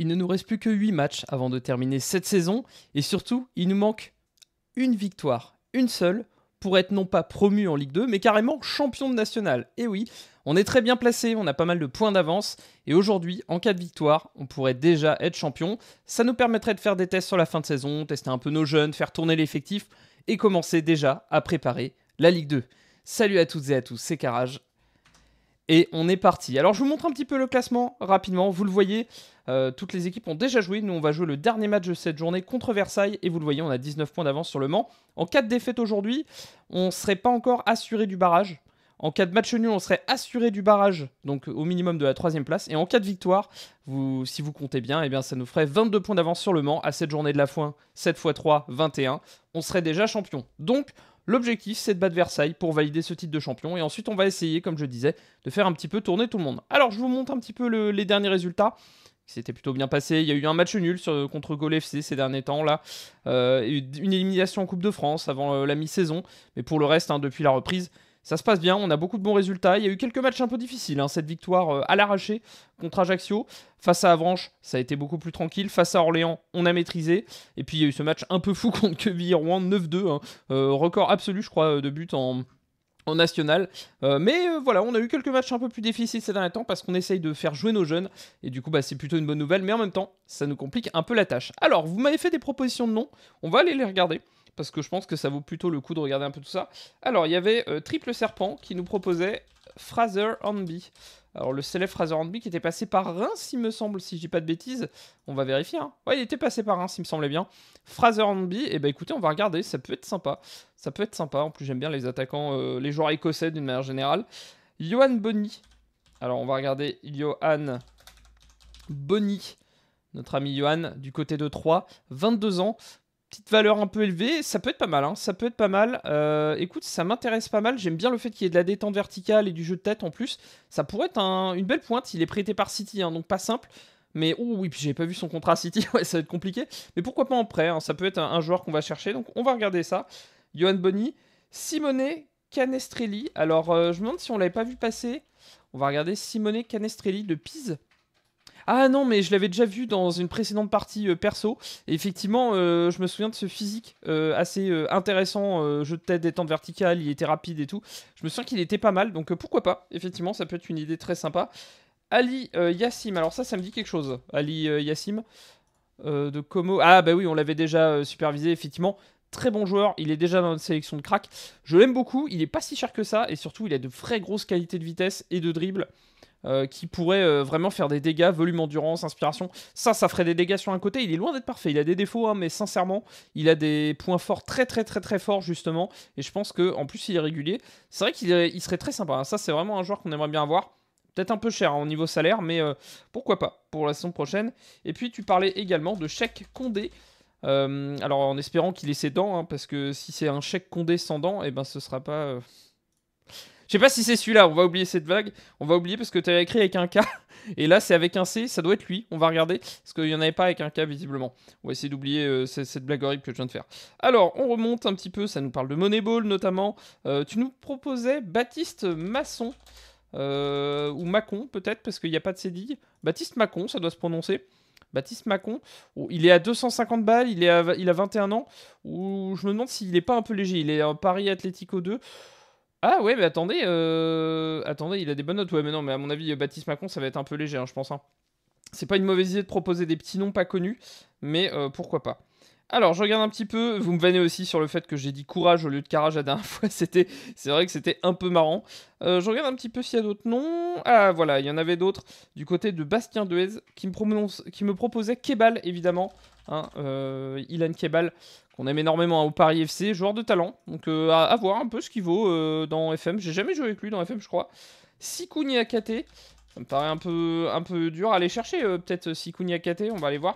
il ne nous reste plus que 8 matchs avant de terminer cette saison, et surtout, il nous manque une victoire, une seule, pour être non pas promu en Ligue 2, mais carrément champion de national. Et oui, on est très bien placé, on a pas mal de points d'avance, et aujourd'hui, en cas de victoire, on pourrait déjà être champion. Ça nous permettrait de faire des tests sur la fin de saison, tester un peu nos jeunes, faire tourner l'effectif, et commencer déjà à préparer la Ligue 2. Salut à toutes et à tous, c'est Carage, et on est parti. Alors je vous montre un petit peu le classement rapidement. Vous le voyez, euh, toutes les équipes ont déjà joué. Nous, on va jouer le dernier match de cette journée contre Versailles. Et vous le voyez, on a 19 points d'avance sur le Mans. En cas de défaite aujourd'hui, on ne serait pas encore assuré du barrage. En cas de match nul, on serait assuré du barrage, donc au minimum de la troisième place. Et en cas de victoire, si vous comptez bien, eh bien, ça nous ferait 22 points d'avance sur le Mans à cette journée de la fin, 7 x 3, 21. On serait déjà champion. Donc, L'objectif, c'est de battre Versailles pour valider ce titre de champion. Et ensuite, on va essayer, comme je disais, de faire un petit peu tourner tout le monde. Alors, je vous montre un petit peu les derniers résultats. C'était plutôt bien passé. Il y a eu un match nul contre Gaulle FC ces derniers temps là, euh, une élimination en Coupe de France avant euh, la mi-saison, mais pour le reste, hein, depuis la reprise, ça se passe bien, on a beaucoup de bons résultats. Il y a eu quelques matchs un peu difficiles. Hein. cette victoire euh, à l'arraché contre Ajaccio. Face à Avranches, ça a été beaucoup plus tranquille. Face à Orléans, on a maîtrisé. Et puis il y a eu ce match un peu fou contre Quevilly-Rouen, 9-2. Hein. Euh, record absolu, je crois, euh, de but en, national. mais voilà, on a eu quelques matchs un peu plus difficiles ces derniers temps parce qu'on essaye de faire jouer nos jeunes. Et du coup, bah, c'est plutôt une bonne nouvelle. Mais en même temps, ça nous complique un peu la tâche. Alors, vous m'avez fait des propositions de noms. On va aller les regarder parce que je pense que ça vaut plutôt le coup de regarder un peu tout ça. Alors, il y avait euh, Triple Serpent qui nous proposait Fraser Hornby. Alors, le célèbre Fraser Hornby qui était passé par Reims, il me semble, si je dis pas de bêtises. On va vérifier. Hein. Ouais, il était passé par Reims, il me semblait bien. Fraser Hornby, et eh ben écoutez, on va regarder, ça peut être sympa. Ça peut être sympa. En plus, j'aime bien les attaquants, euh, les joueurs écossais d'une manière générale. Johan Bonny. Alors, on va regarder Johan Bonny notre ami Johan, du côté de Troyes, 22 ans petite valeur un peu élevée, ça peut être pas mal. Hein, ça peut être pas mal. Euh, écoute, ça m'intéresse pas mal. J'aime bien le fait qu'il y ait de la détente verticale et du jeu de tête en plus. Ça pourrait être une belle pointe. Il est prêté par City, hein, donc pas simple. Mais oh oui, puis j'ai pas vu son contrat City, ouais, ça va être compliqué. Mais pourquoi pas en prêt hein, Ça peut être un, joueur qu'on va chercher, donc on va regarder ça. Johan Bonny, Simone Canestrelli. Alors, euh, je me demande si on l'avait pas vu passer. On va regarder Simone Canestrelli de Pise. Ah non, mais je l'avais déjà vu dans une précédente partie euh, perso. effectivement, euh, je me souviens de ce physique euh, assez intéressant, jeu de tête, détente verticale, il était rapide et tout. Je me souviens qu'il était pas mal, donc pourquoi pas Effectivement, ça peut être une idée très sympa. Ali Yassim, alors ça, ça me dit quelque chose. Ali Yassim de Como. Ah bah oui, on l'avait déjà supervisé, effectivement très bon joueur, il est déjà dans notre sélection de crack. Je l'aime beaucoup, il est pas si cher que ça, et surtout il a de très grosses qualités de vitesse et de dribble. Euh, qui pourrait euh, vraiment faire des dégâts, volume endurance, inspiration. Ça, ça ferait des dégâts sur un côté. Il est loin d'être parfait. Il a des défauts, hein, mais sincèrement, il a des points forts très très très très forts justement. Et je pense que en plus il est régulier. C'est vrai qu'il il serait très sympa. Hein. Ça, c'est vraiment un joueur qu'on aimerait bien avoir. Peut-être un peu cher hein, au niveau salaire, mais euh, pourquoi pas pour la saison prochaine. Et puis tu parlais également de chèque Condé. alors en espérant qu'il ait ses dents, parce que si c'est un chèque Condé sans dents, et eh ben ce sera pas je sais pas si c'est celui-là, on va oublier cette vague. On va oublier parce que tu as écrit avec un K. Et là, c'est avec un C, ça doit être lui. On va regarder. Parce qu'il n'y en avait pas avec un K, visiblement. On va essayer d'oublier euh, cette, blague horrible que je viens de faire. Alors, on remonte un petit peu. Ça nous parle de Moneyball, notamment. Euh, tu nous proposais Baptiste Masson. Euh, ou Macon, peut-être, parce qu'il n'y a pas de cédille. Baptiste Macon, ça doit se prononcer. Baptiste Macon, oh, il est à 250 balles, il, est il a 21 ans, ou je me demande s'il n'est pas un peu léger, il est à Paris Atletico 2, ah ouais, mais attendez, euh, attendez, il a des bonnes notes. Ouais, mais non, mais à mon avis, Baptiste Macron, ça va être un peu léger, hein, je pense. Hein. C'est pas une mauvaise idée de proposer des petits noms pas connus, mais euh, pourquoi pas. Alors, je regarde un petit peu. Vous me venez aussi sur le fait que j'ai dit courage au lieu de carage la dernière fois. C'était, c'est vrai que c'était un peu marrant. Euh, je regarde un petit peu s'il y a d'autres noms. Ah, voilà, il y en avait d'autres du côté de Bastien Deuze qui me, qui me proposait Kebal, évidemment. Hein, euh, Ilan Kebal, qu'on aime énormément hein, au Paris FC, joueur de talent. Donc euh, à, voir un peu ce qu'il vaut euh, dans FM. J'ai jamais joué avec lui dans FM, je crois. Sikouni Akate, ça me paraît un peu, un peu dur à aller chercher. Peut-être Sikouni Akate, on va aller voir.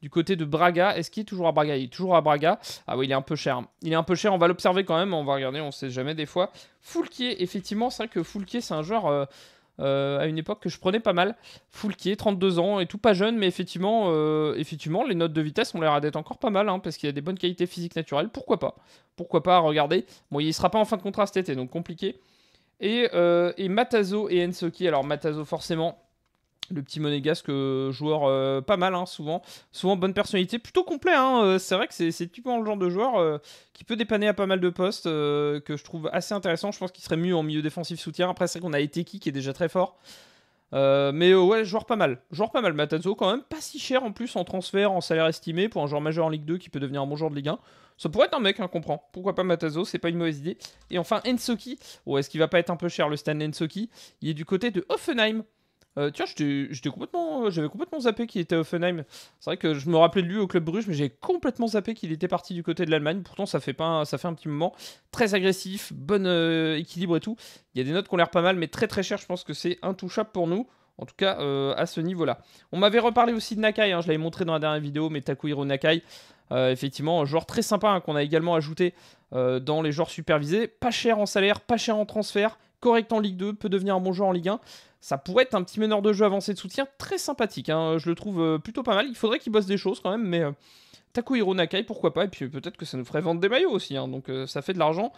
Du côté de Braga, est-ce qu'il est toujours à Braga Il est toujours à Braga. Ah oui, il est un peu cher. Il est un peu cher, on va l'observer quand même, on va regarder, on sait jamais des fois. Foulquier, effectivement, c'est vrai que Foulquier, c'est un joueur euh, à une époque que je prenais pas mal. Foulquier, 32 ans, et tout pas jeune, mais effectivement, euh, effectivement les notes de vitesse ont l'air d'être encore pas mal, hein, parce qu'il y a des bonnes qualités physiques naturelles. Pourquoi pas Pourquoi pas regarder Bon, il sera pas en fin de contrat cet été, donc compliqué. Et, euh, et Matazo et Ensoki. Alors, Matazo, forcément le petit monégasque euh, joueur euh, pas mal, hein, souvent, souvent bonne personnalité, plutôt complet. Hein, euh, c'est vrai que c'est typiquement le genre de joueur qui peut dépanner à pas mal de postes, que je trouve assez intéressant. Je pense qu'il serait mieux en milieu défensif soutien. Après, c'est vrai qu'on a Eteki qui est déjà très fort. mais ouais, joueur pas mal. Joueur pas mal, Matazo, quand même pas si cher en plus en transfert, en salaire estimé pour un joueur majeur en Ligue 2 qui peut devenir un bon joueur de Ligue 1. Ça pourrait être un mec, hein, comprend. Pourquoi pas Matazo, c'est pas une mauvaise idée. Et enfin, Ensoki. ou est-ce qu'il va pas être un peu cher le Stan Ensoki Il est du côté de Hoffenheim. Euh, tiens, j'étais complètement, euh, j'avais complètement zappé qu'il était à Offenheim. C'est vrai que je me rappelais de lui au club Bruges, mais j'ai complètement zappé qu'il était parti du côté de l'Allemagne. Pourtant, ça fait, pas ça fait un petit moment. Très agressif, bon euh, équilibre et tout. Il y a des notes qu'on ont l'air pas mal, mais très très cher. Je pense que c'est intouchable pour nous. En tout cas, euh, à ce niveau-là. On m'avait reparlé aussi de Nakai. Hein, je l'avais montré dans la dernière vidéo, mais Takuhiro Nakai. effectivement, un joueur très sympa hein, qu'on a également ajouté dans les joueurs supervisés. Pas cher en salaire, pas cher en transfert, correct en Ligue 2, peut devenir un bon joueur en Ligue 1 ça pourrait être un petit meneur de jeu avancé de soutien très sympathique. Hein. Je le trouve euh, plutôt pas mal. Il faudrait qu'il bosse des choses quand même, mais euh, Takuhiro Nakai, pourquoi pas. Et puis peut-être que ça nous ferait vendre des maillots aussi. Hein. Donc euh, ça fait de l'argent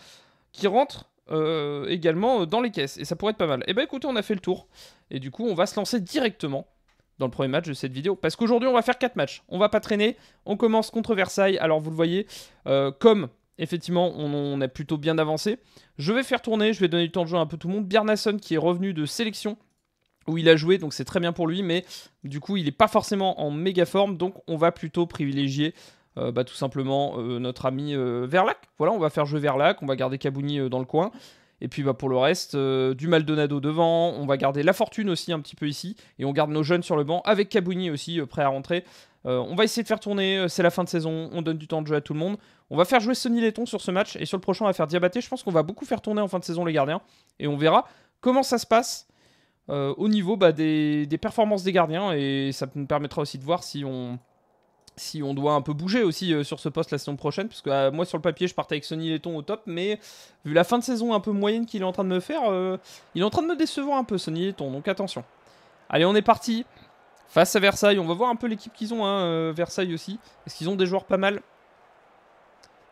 qui rentre euh, également dans les caisses. Et ça pourrait être pas mal. Eh ben écoutez, on a fait le tour. Et du coup, on va se lancer directement dans le premier match de cette vidéo. Parce qu'aujourd'hui, on va faire 4 matchs. On va pas traîner. On commence contre Versailles. Alors vous le voyez, comme effectivement, on, a plutôt bien avancé. Je vais faire tourner, je vais donner du temps de jeu un peu tout le monde. Bjarnason qui est revenu de sélection où il a joué, donc c'est très bien pour lui, mais du coup il n'est pas forcément en méga forme, donc on va plutôt privilégier euh, bah, tout simplement euh, notre ami euh, Verlac. Voilà, on va faire jouer Verlac, on va garder Cabouni dans le coin. Et puis bah, pour le reste, du Maldonado devant, on va garder La Fortune aussi un petit peu ici, et on garde nos jeunes sur le banc, avec Cabouni aussi prêt à rentrer. on va essayer de faire tourner, c'est la fin de saison, on donne du temps de jeu à tout le monde. On va faire jouer Sonny Letton sur ce match, et sur le prochain on va faire Diabaté. Je pense qu'on va beaucoup faire tourner en fin de saison les gardiens, et on verra comment ça se passe euh, au niveau bah, des, performances des gardiens et ça nous permettra aussi de voir si on, si on doit un peu bouger aussi euh, sur ce poste la saison prochaine parce que euh, moi sur le papier je partais avec Sonny Letton au top mais vu la fin de saison un peu moyenne qu'il est en train de me faire il est en train de me décevoir un peu Sonny Letton donc attention allez on est parti face à Versailles on va voir un peu l'équipe qu'ils ont hein, Versailles aussi est-ce qu'ils ont des joueurs pas mal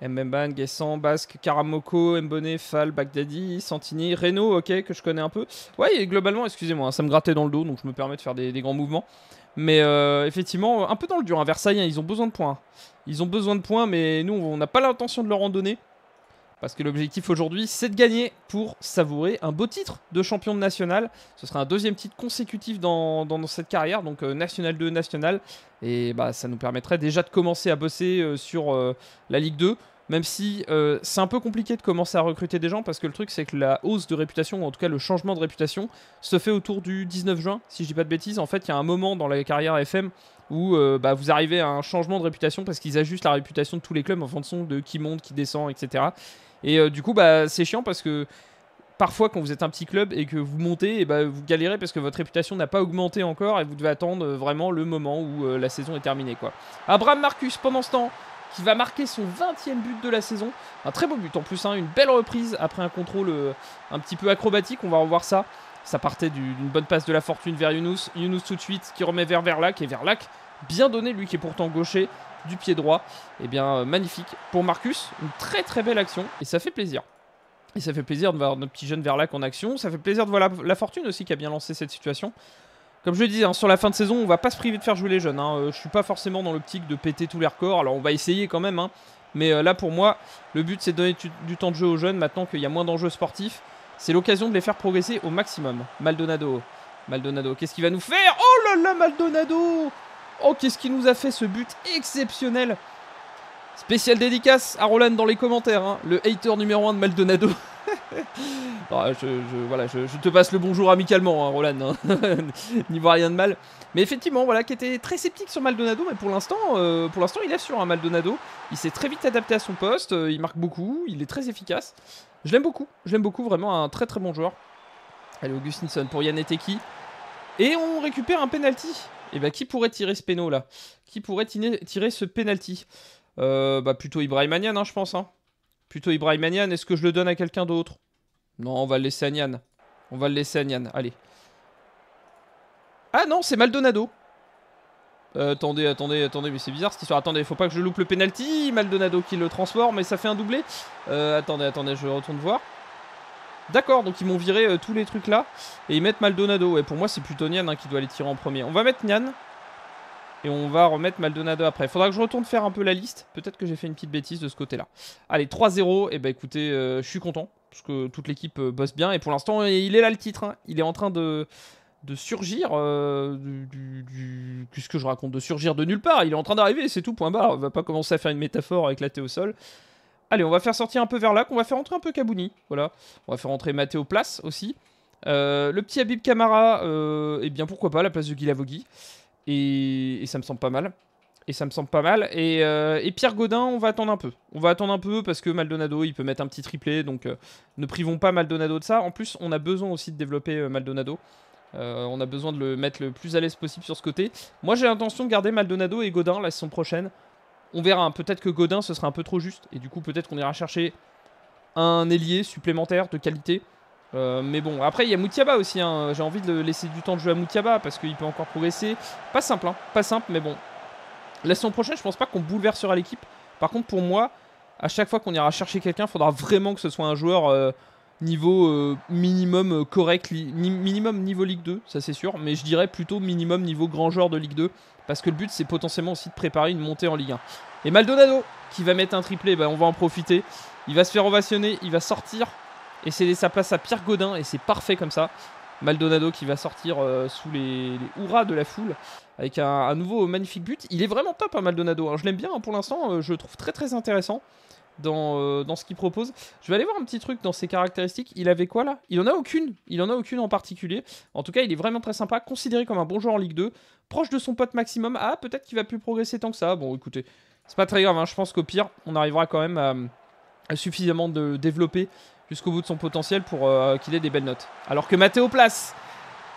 Mbemba, Nguessan, Basque, Karamoko, Mboné, Fall, Bagdadi, Santini, Reno, ok, que je connais un peu. Ouais, et globalement, excusez-moi, hein, ça me grattait dans le dos, donc je me permets de faire des, grands mouvements. Mais euh, effectivement, un peu dans le dur, hein, Versailles, hein, ils ont besoin de points. Ils ont besoin de points, mais nous, on n'a pas l'intention de leur en donner. Parce que l'objectif aujourd'hui, c'est de gagner pour savourer un beau titre de champion de national. Ce sera un deuxième titre consécutif dans, cette carrière, donc euh, national 2, national. Et bah, ça nous permettrait déjà de commencer à bosser euh, sur euh, la Ligue 2. Même si c'est un peu compliqué de commencer à recruter des gens, parce que le truc, c'est que la hausse de réputation, ou en tout cas le changement de réputation, se fait autour du 19 juin, si je dis pas de bêtises. En fait, il y a un moment dans la carrière FM où bah, vous arrivez à un changement de réputation parce qu'ils ajustent la réputation de tous les clubs en fonction de qui monte, qui descend, etc. Et euh, du coup, bah, c'est chiant parce que parfois, quand vous êtes un petit club et que vous montez, et eh bah, vous galérez parce que votre réputation n'a pas augmenté encore et vous devez attendre euh, vraiment le moment où euh, la saison est terminée. Quoi. Abraham Marcus, pendant ce temps, qui va marquer son 20e but de la saison. Un très beau but en plus, hein. une belle reprise après un contrôle un petit peu acrobatique. On va revoir ça. Ça partait d'une bonne passe de la fortune vers Younous. Younous tout de suite qui remet vers Verlac. Et Verlac, bien donné, lui qui est pourtant gaucher, du pied droit. Et eh bien, euh, magnifique pour Marcus. Une très très belle action et ça fait plaisir. Et ça fait plaisir de voir notre petit jeune Verlac en action. Ça fait plaisir de voir la, fortune aussi qui a bien lancé cette situation. Comme je le disais, hein, sur la fin de saison, on va pas se priver de faire jouer les jeunes. Hein. Euh, je suis pas forcément dans l'optique de péter tous les records. Alors on va essayer quand même. Hein. Mais euh, là, pour moi, le but c'est de donner du, temps de jeu aux jeunes. Maintenant qu'il y a moins d'enjeux sportifs, c'est l'occasion de les faire progresser au maximum. Maldonado. Maldonado, qu'est-ce qu'il va nous faire Oh là là, Maldonado Oh, qu'est-ce qui nous a fait ce but exceptionnel Spécial dédicace à Roland dans les commentaires, hein. le hater numéro 1 de Maldonado. Ah, je, voilà, je, te passe le bonjour amicalement, hein, Roland. Hein. N'y voit rien de mal. Mais effectivement, voilà, qui était très sceptique sur Maldonado, mais pour l'instant, euh, pour l'instant, il assure un Maldonado. Il s'est très vite adapté à son poste, euh, il marque beaucoup, il est très efficace. Je l'aime beaucoup, je l'aime beaucoup, vraiment un très très bon joueur. Allez, Augustinson pour Yann Et on récupère un penalty. Et eh bah, ben, qui pourrait tirer ce péno là Qui pourrait tirer ce penalty euh, bah, Plutôt Ibrahimanian, hein, je pense. Hein. Plutôt Ibrahimanian. Est-ce que je le donne à quelqu'un d'autre Non, on va le laisser à Nian. On va le laisser à Nyan. Allez. Ah non, c'est Maldonado. Euh, attendez, attendez, attendez, mais c'est bizarre cette histoire. Attendez, faut pas que je loupe le penalty. Maldonado qui le transforme, mais ça fait un doublé. Euh, attendez, attendez, je retourne voir. D'accord, donc ils m'ont viré euh, tous les trucs là. Et ils mettent Maldonado. Et pour moi, c'est plutôt Nian hein, qui doit les tirer en premier. On va mettre Nian. Et on va remettre Maldonado après. Il Faudra que je retourne faire un peu la liste. Peut-être que j'ai fait une petite bêtise de ce côté-là. Allez, 3-0. Et bah écoutez, euh, je suis content. Parce que toute l'équipe euh, bosse bien. Et pour l'instant, il est là le titre. Hein. Il est en train de de surgir du, qu'est-ce que je raconte de surgir de nulle part il est en train d'arriver c'est tout point barre on va pas commencer à faire une métaphore avec la au sol Allez, on va faire sortir un peu vers là, on va faire rentrer un peu Kabouni, voilà. On va faire rentrer Matteo Place aussi. Euh, le petit Habib Kamara, et euh, eh bien pourquoi pas, la place de Guilavogui. Et, et ça me semble pas mal. Et ça me semble pas mal. Et, euh, et, Pierre Godin, on va attendre un peu. On va attendre un peu parce que Maldonado, il peut mettre un petit triplé. Donc ne privons pas Maldonado de ça. En plus, on a besoin aussi de développer Maldonado. on a besoin de le mettre le plus à l'aise possible sur ce côté. Moi, j'ai l'intention de garder Maldonado et Godin la saison prochaine on verra, hein. peut-être que Godin, ce serait un peu trop juste. Et du coup, peut-être qu'on ira chercher un ailier supplémentaire de qualité. Euh, mais bon, après, il y a Moutiaba aussi. Hein. J'ai envie de laisser du temps de jouer à Moutiaba parce qu'il peut encore progresser. Pas simple, hein. pas simple, mais bon. La saison prochaine, je pense pas qu'on bouleversera l'équipe. Par contre, pour moi, à chaque fois qu'on ira chercher quelqu'un, il faudra vraiment que ce soit un joueur euh, niveau euh, minimum correct, minimum niveau Ligue 2, ça c'est sûr. Mais je dirais plutôt minimum niveau grand joueur de Ligue 2. Parce que le but, c'est potentiellement aussi de préparer une montée en Ligue 1. Et Maldonado, qui va mettre un triplé, bah, on va en profiter. Il va se faire ovationner, il va sortir et céder sa place à Pierre Godin. Et c'est parfait comme ça. Maldonado qui va sortir euh, sous les, hurrahs de la foule avec un, nouveau magnifique but. Il est vraiment top, hein, Maldonado. Hein. Je l'aime bien hein, pour l'instant, euh, je le trouve très très intéressant. Euh, dans, ce qu'il propose. Je vais aller voir un petit truc dans ses caractéristiques. Il avait quoi là Il en a aucune. Il en a aucune en particulier. En tout cas, il est vraiment très sympa, considéré comme un bon joueur en Ligue 2, proche de son pote maximum. Ah, peut-être qu'il va plus progresser tant que ça. Bon, écoutez, c'est pas très grave. Hein. Je pense qu'au pire, on arrivera quand même à, suffisamment de développer jusqu'au bout de son potentiel pour euh, qu'il ait des belles notes. Alors que Matteo Place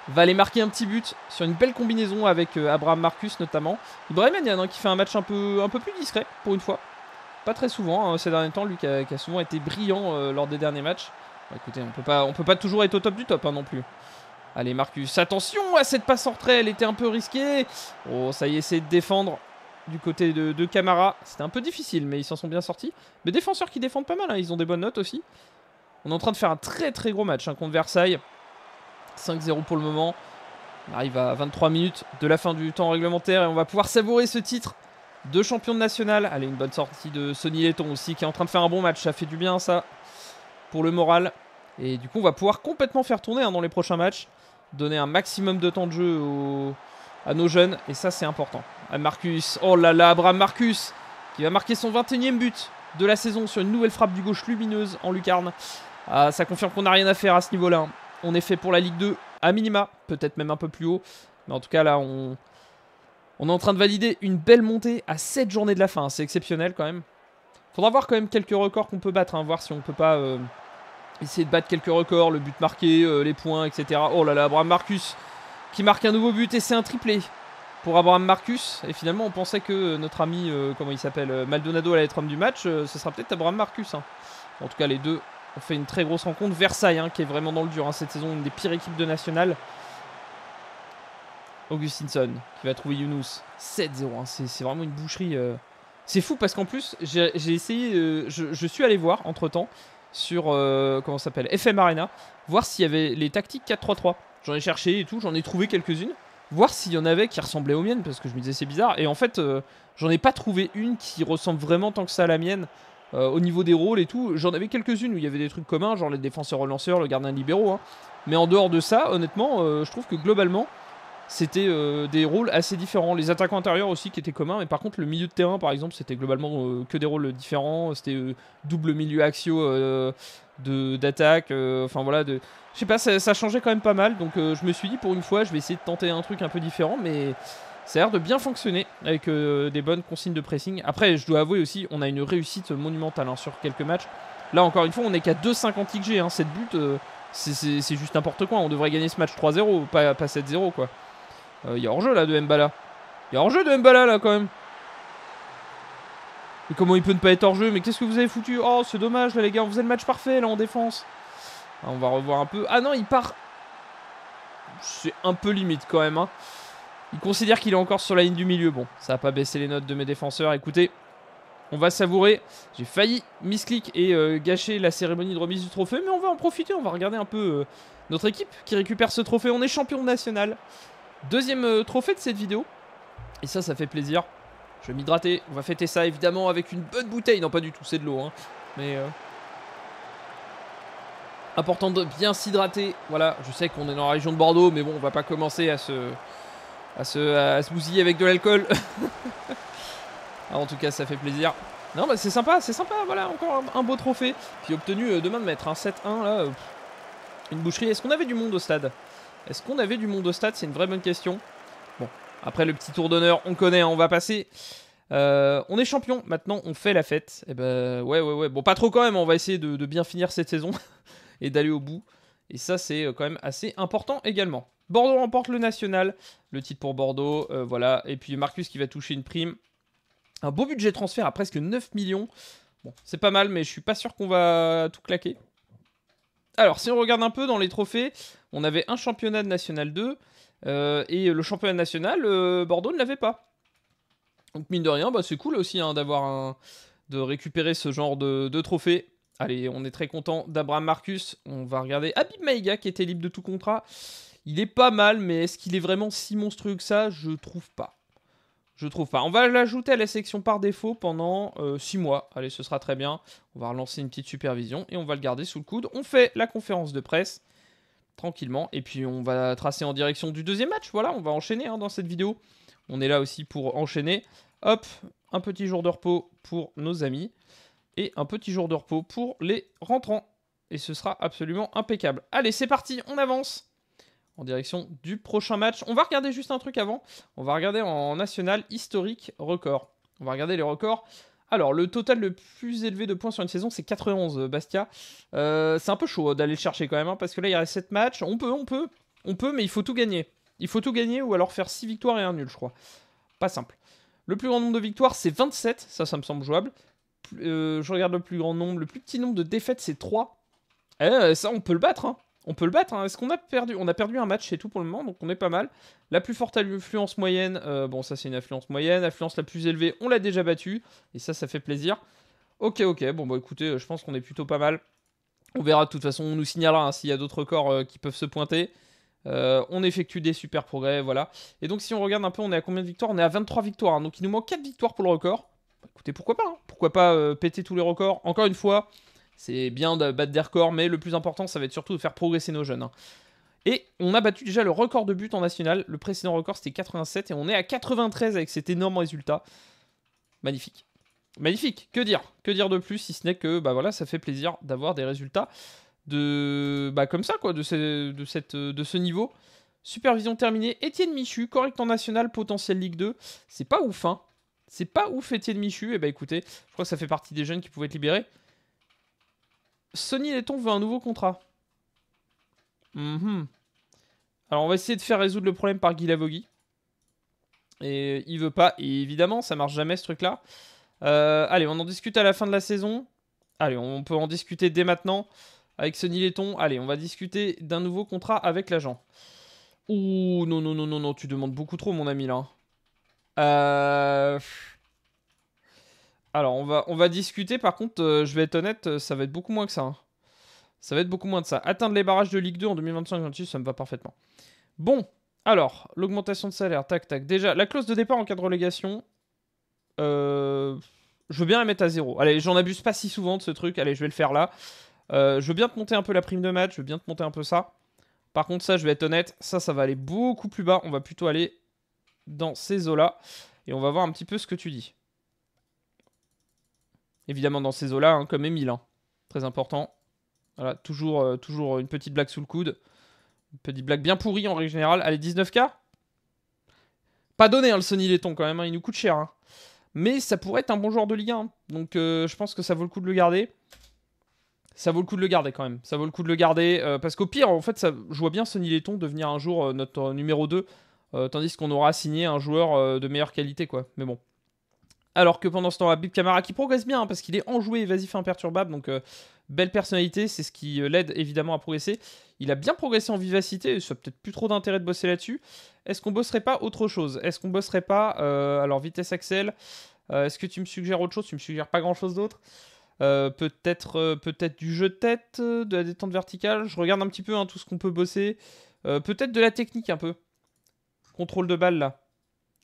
va aller marquer un petit but sur une belle combinaison avec euh, Abraham Marcus notamment. Ibrahim Nian hein, qui fait un match un peu, un peu plus discret pour une fois pas très souvent hein. ces derniers temps. Lui qui a, souvent été brillant euh, lors des derniers matchs. Bah, écoutez, on peut pas, on peut pas toujours être au top du top hein, non plus. Allez Marcus, attention à cette passe en retrait, elle était un peu risquée. Oh, ça y est, c'est de défendre du côté de, de Camara. C'était un peu difficile, mais ils s'en sont bien sortis. Mais défenseurs qui défendent pas mal, hein. ils ont des bonnes notes aussi. On est en train de faire un très très gros match contre Versailles. 5-0 pour le moment. On arrive à 23 minutes de la fin du temps réglementaire et on va pouvoir savourer ce titre deux champions de national. Allez, une bonne sortie de Sonny Letton aussi, qui est en train de faire un bon match. Ça fait du bien, ça, pour le moral. Et du coup, on va pouvoir complètement faire tourner hein, dans les prochains matchs. Donner un maximum de temps de jeu à nos jeunes. Et ça, c'est important. Marcus. Oh là là, Abraham Marcus, qui va marquer son 21e but de la saison sur une nouvelle frappe du gauche lumineuse en lucarne. Ah, ça confirme qu'on n'a rien à faire à ce niveau-là. Hein. On est fait pour la Ligue 2, à minima, peut-être même un peu plus haut. Mais en tout cas, là, on, on est en train de valider une belle montée à 7 journées de la fin. C'est exceptionnel quand même. Faudra voir quand même quelques records qu'on peut battre. Hein, voir si on peut pas euh, essayer de battre quelques records. Le but marqué, euh, les points, etc. Oh là là, Abraham Marcus qui marque un nouveau but et c'est un triplé pour Abraham Marcus. Et finalement, on pensait que euh, notre ami, comment il s'appelle, Maldonado allait être homme du match. ce sera peut-être Abraham Marcus. Hein. En tout cas, les deux ont fait une très grosse rencontre. Versailles, hein, qui est vraiment dans le dur cette saison, une des pires équipes de nationale. Augustinson qui va trouver Younous. 7-0. Hein, c'est vraiment une boucherie. Euh. C'est fou parce qu'en plus, j'ai essayé. Euh, je, suis allé voir entre temps sur. Euh, comment comment s'appelle FM Arena. Voir s'il y avait les tactiques 4-3-3. J'en ai cherché et tout. J'en ai trouvé quelques-unes. Voir s'il y en avait qui ressemblaient aux miennes parce que je me disais c'est bizarre. Et en fait, j'en ai pas trouvé une qui ressemble vraiment tant que ça à la mienne. au niveau des rôles et tout, j'en avais quelques-unes où il y avait des trucs communs, genre les défenseurs relanceurs, le gardien libéraux. Hein. Mais en dehors de ça, honnêtement, je trouve que globalement, c'était euh, des rôles assez différents. Les attaquants intérieurs aussi qui étaient communs, mais par contre le milieu de terrain par exemple c'était globalement euh, que des rôles différents. C'était euh, double milieu axio d'attaque, enfin voilà, de... je sais pas, ça, changeait quand même pas mal. Donc je me suis dit pour une fois je vais essayer de tenter un truc un peu différent, mais ça a l'air de bien fonctionner avec des bonnes consignes de pressing. Après je dois avouer aussi on a une réussite monumentale hein, sur quelques matchs. Là encore une fois on est qu'à 2,50 XG, hein, 7 buts. c'est juste n'importe quoi, on devrait gagner ce match 3-0, pas, pas 7-0 quoi. Il euh, y a hors-jeu là de Mbala. Il y a hors-jeu de Mbala là quand même. Mais comment il peut ne pas être hors-jeu Mais qu'est-ce que vous avez foutu Oh, c'est dommage là les gars, on faisait le match parfait là en défense. Ah, on va revoir un peu. Ah non, il part. C'est un peu limite quand même. Hein. Il considère qu'il est encore sur la ligne du milieu. Bon, ça n'a pas baissé les notes de mes défenseurs. Écoutez, on va savourer. J'ai failli clic et euh, gâcher la cérémonie de remise du trophée, mais on va en profiter. On va regarder un peu euh, notre équipe qui récupère ce trophée. On est champion national. Deuxième euh, trophée de cette vidéo. Et ça, ça fait plaisir. Je vais m'hydrater. On va fêter ça, évidemment, avec une bonne bouteille. Non, pas du tout, c'est de l'eau. Hein. Mais... Euh, important de bien s'hydrater. Voilà, je sais qu'on est dans la région de Bordeaux, mais bon, on va pas commencer à se... À se, à bousiller avec de l'alcool. Ah, en tout cas, ça fait plaisir. Non, mais bah, c'est sympa, c'est sympa. Voilà, encore un, beau trophée. Puis obtenu euh, demain de mettre hein, Un 7-1, là... Une boucherie. Est-ce qu'on avait du monde au stade est-ce qu'on avait du monde au stade C'est une vraie bonne question. Bon, après le petit tour d'honneur, on connaît, on va passer. Euh, on est champion, maintenant on fait la fête. Et eh ben ouais, ouais, ouais. Bon, pas trop quand même, on va essayer de, bien finir cette saison et d'aller au bout. Et ça, c'est euh, quand même assez important également. Bordeaux remporte le national, le titre pour Bordeaux, euh, voilà. Et puis Marcus qui va toucher une prime. Un beau budget transfert à presque 9 millions. Bon, c'est pas mal, mais je suis pas sûr qu'on va tout claquer. Alors, si on regarde un peu dans les trophées, on avait un championnat National 2, euh, et le championnat national, euh, Bordeaux ne l'avait pas. Donc, mine de rien, bah, c'est cool aussi hein, d'avoir un... de récupérer ce genre de, trophée. Allez, on est très content d'Abraham Marcus. On va regarder Abib Maïga qui était libre de tout contrat. Il est pas mal, mais est-ce qu'il est vraiment si monstrueux que ça Je trouve pas. Je trouve pas. On va l'ajouter à la section par défaut pendant 6 euh, mois. Allez, ce sera très bien. On va relancer une petite supervision et on va le garder sous le coude. On fait la conférence de presse tranquillement et puis on va tracer en direction du deuxième match. Voilà, on va enchaîner hein, dans cette vidéo. On est là aussi pour enchaîner. Hop, un petit jour de repos pour nos amis et un petit jour de repos pour les rentrants. Et ce sera absolument impeccable. Allez, c'est parti, on avance en direction du prochain match. On va regarder juste un truc avant. On va regarder en national historique record. On va regarder les records. Alors, le total le plus élevé de points sur une saison, c'est 91, euh, Bastia. Euh, c'est un peu chaud euh, d'aller le chercher quand même, hein, parce que là, il reste 7 matchs. On peut, on peut, on peut, mais il faut tout gagner. Il faut tout gagner ou alors faire 6 victoires et un nul, je crois. Pas simple. Le plus grand nombre de victoires, c'est 27. Ça, ça me semble jouable. je regarde le plus grand nombre. Le plus petit nombre de défaites, c'est 3. Eh, ça, on peut le battre. Hein on peut le battre. Hein. Est-ce qu'on a perdu On a perdu un match, et tout pour le moment, donc on est pas mal. La plus forte influence moyenne, euh, bon, ça c'est une influence moyenne. Affluence la plus élevée, on l'a déjà battue, et ça, ça fait plaisir. Ok, ok, bon, bah écoutez, euh, je pense qu'on est plutôt pas mal. On verra de toute façon, on nous signalera hein, s'il y a d'autres records euh, qui peuvent se pointer. on effectue des super progrès, voilà. Et donc, si on regarde un peu, on est à combien de victoires On est à 23 victoires, hein. donc il nous manque 4 victoires pour le record. Bah, écoutez, pourquoi pas hein. Pourquoi pas péter tous les records Encore une fois, c'est bien de battre des records, mais le plus important, ça va être surtout de faire progresser nos jeunes. Hein. Et on a battu déjà le record de buts en national. Le précédent record, c'était 87, et on est à 93 avec cet énorme résultat. Magnifique. Magnifique, que dire Que dire de plus si ce n'est que bah voilà, ça fait plaisir d'avoir des résultats de bah comme ça quoi, de ce, niveau. Supervision terminée. Étienne Michu, correct en national, potentiel Ligue 2. C'est pas ouf, hein. C'est pas ouf, Étienne Michu. Et eh bah ben, écoutez, je crois que ça fait partie des jeunes qui pouvaient être libérés. Sonny Letton veut un nouveau contrat. Mhm. Alors on va essayer de faire résoudre le problème par Guy Lavogui. Et il veut pas. évidemment, ça marche jamais ce truc-là. Euh, allez, on en discute à la fin de la saison. Allez, on peut en discuter dès maintenant avec Sonny Letton. Allez, on va discuter d'un nouveau contrat avec l'agent. Ouh, non, non, non, non, non, tu demandes beaucoup trop, mon ami, là. Euh... Alors, on va, on va discuter. Par contre, euh, je vais être honnête, euh, ça va être beaucoup moins que ça. Hein. Ça va être beaucoup moins de ça. Atteindre les barrages de Ligue 2 en 2025 2026 ça me va parfaitement. Bon, alors, l'augmentation de salaire, tac, tac. Déjà, la clause de départ en cas de relégation, euh, je veux bien la mettre à zéro. Allez, j'en abuse pas si souvent de ce truc. Allez, je vais le faire là. je veux bien te monter un peu la prime de match, je veux bien te monter un peu ça. Par contre, ça, je vais être honnête, ça, ça va aller beaucoup plus bas. On va plutôt aller dans ces eaux-là. Et on va voir un petit peu ce que tu dis. Évidemment dans ces eaux-là, hein, comme Emile. Hein. Très important. Voilà, toujours, euh, toujours une petite blague sous le coude. Une petite blague bien pourrie en règle générale. Allez, 19K Pas donné hein, le Sony Letton quand même, il nous coûte cher. Mais ça pourrait être un bon joueur de Ligue 1. Donc euh, je pense que ça vaut le coup de le garder. Ça vaut le coup de le garder quand même. Ça vaut le coup de le garder. Euh, parce qu'au pire, en fait, ça, je vois bien Sony Letton devenir un jour notre numéro 2. tandis qu'on aura signé un joueur de meilleure qualité, quoi. Mais bon. Alors que pendant ce temps-là, Kamara Camara qui progresse bien hein, parce qu'il est enjoué, évasif, imperturbable, donc euh, belle personnalité, c'est ce qui euh, l'aide évidemment à progresser. Il a bien progressé en vivacité, ça peut-être plus trop d'intérêt de bosser là-dessus. Est-ce qu'on bosserait pas autre chose Est-ce qu'on bosserait pas euh, alors vitesse Axel Est-ce que tu me suggères autre chose Tu me suggères pas grand-chose d'autre peut-être peut-être du jeu de tête, de la détente verticale. Je regarde un petit peu hein, tout ce qu'on peut bosser. peut-être de la technique un peu. Contrôle de balle là.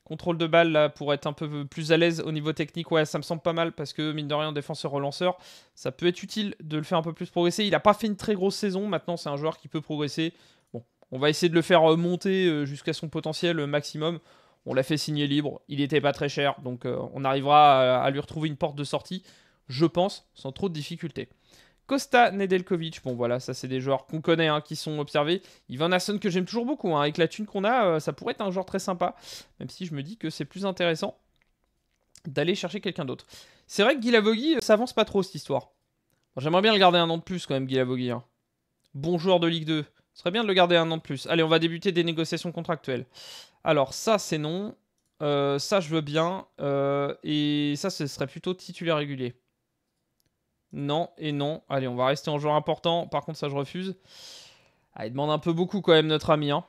Contrôle de balle pour être un peu plus à l'aise au niveau technique, ouais, ça me semble pas mal parce que mine de rien, défenseur relanceur, ça peut être utile de le faire un peu plus progresser. Il n'a pas fait une très grosse saison, maintenant c'est un joueur qui peut progresser. Bon, on va essayer de le faire euh, monter euh, jusqu'à son potentiel euh, maximum. On l'a fait signer libre, il n'était pas très cher, donc on arrivera à lui retrouver une porte de sortie, je pense, sans trop de difficultés. Costa Nedelkovic, bon voilà, ça c'est des joueurs qu'on connaît, hein, qui sont observés. Ivan Hassan que j'aime toujours beaucoup, hein, avec la thune qu'on a, euh, ça pourrait être un joueur très sympa, même si je me dis que c'est plus intéressant d'aller chercher quelqu'un d'autre. C'est vrai que Guilavogui, euh, ça avance pas trop cette histoire. J'aimerais bien le garder un an de plus quand même, Guilavogui. Hein. Bon joueur de Ligue 2, ce serait bien de le garder un an de plus. Allez, on va débuter des négociations contractuelles. Alors ça c'est non, euh, ça je veux bien, euh, et ça ce serait plutôt titulaire régulier. Non et non. Allez, on va rester en joueur important. Par contre, ça, je refuse. Ah, il demande un peu beaucoup quand même, notre ami. Hein.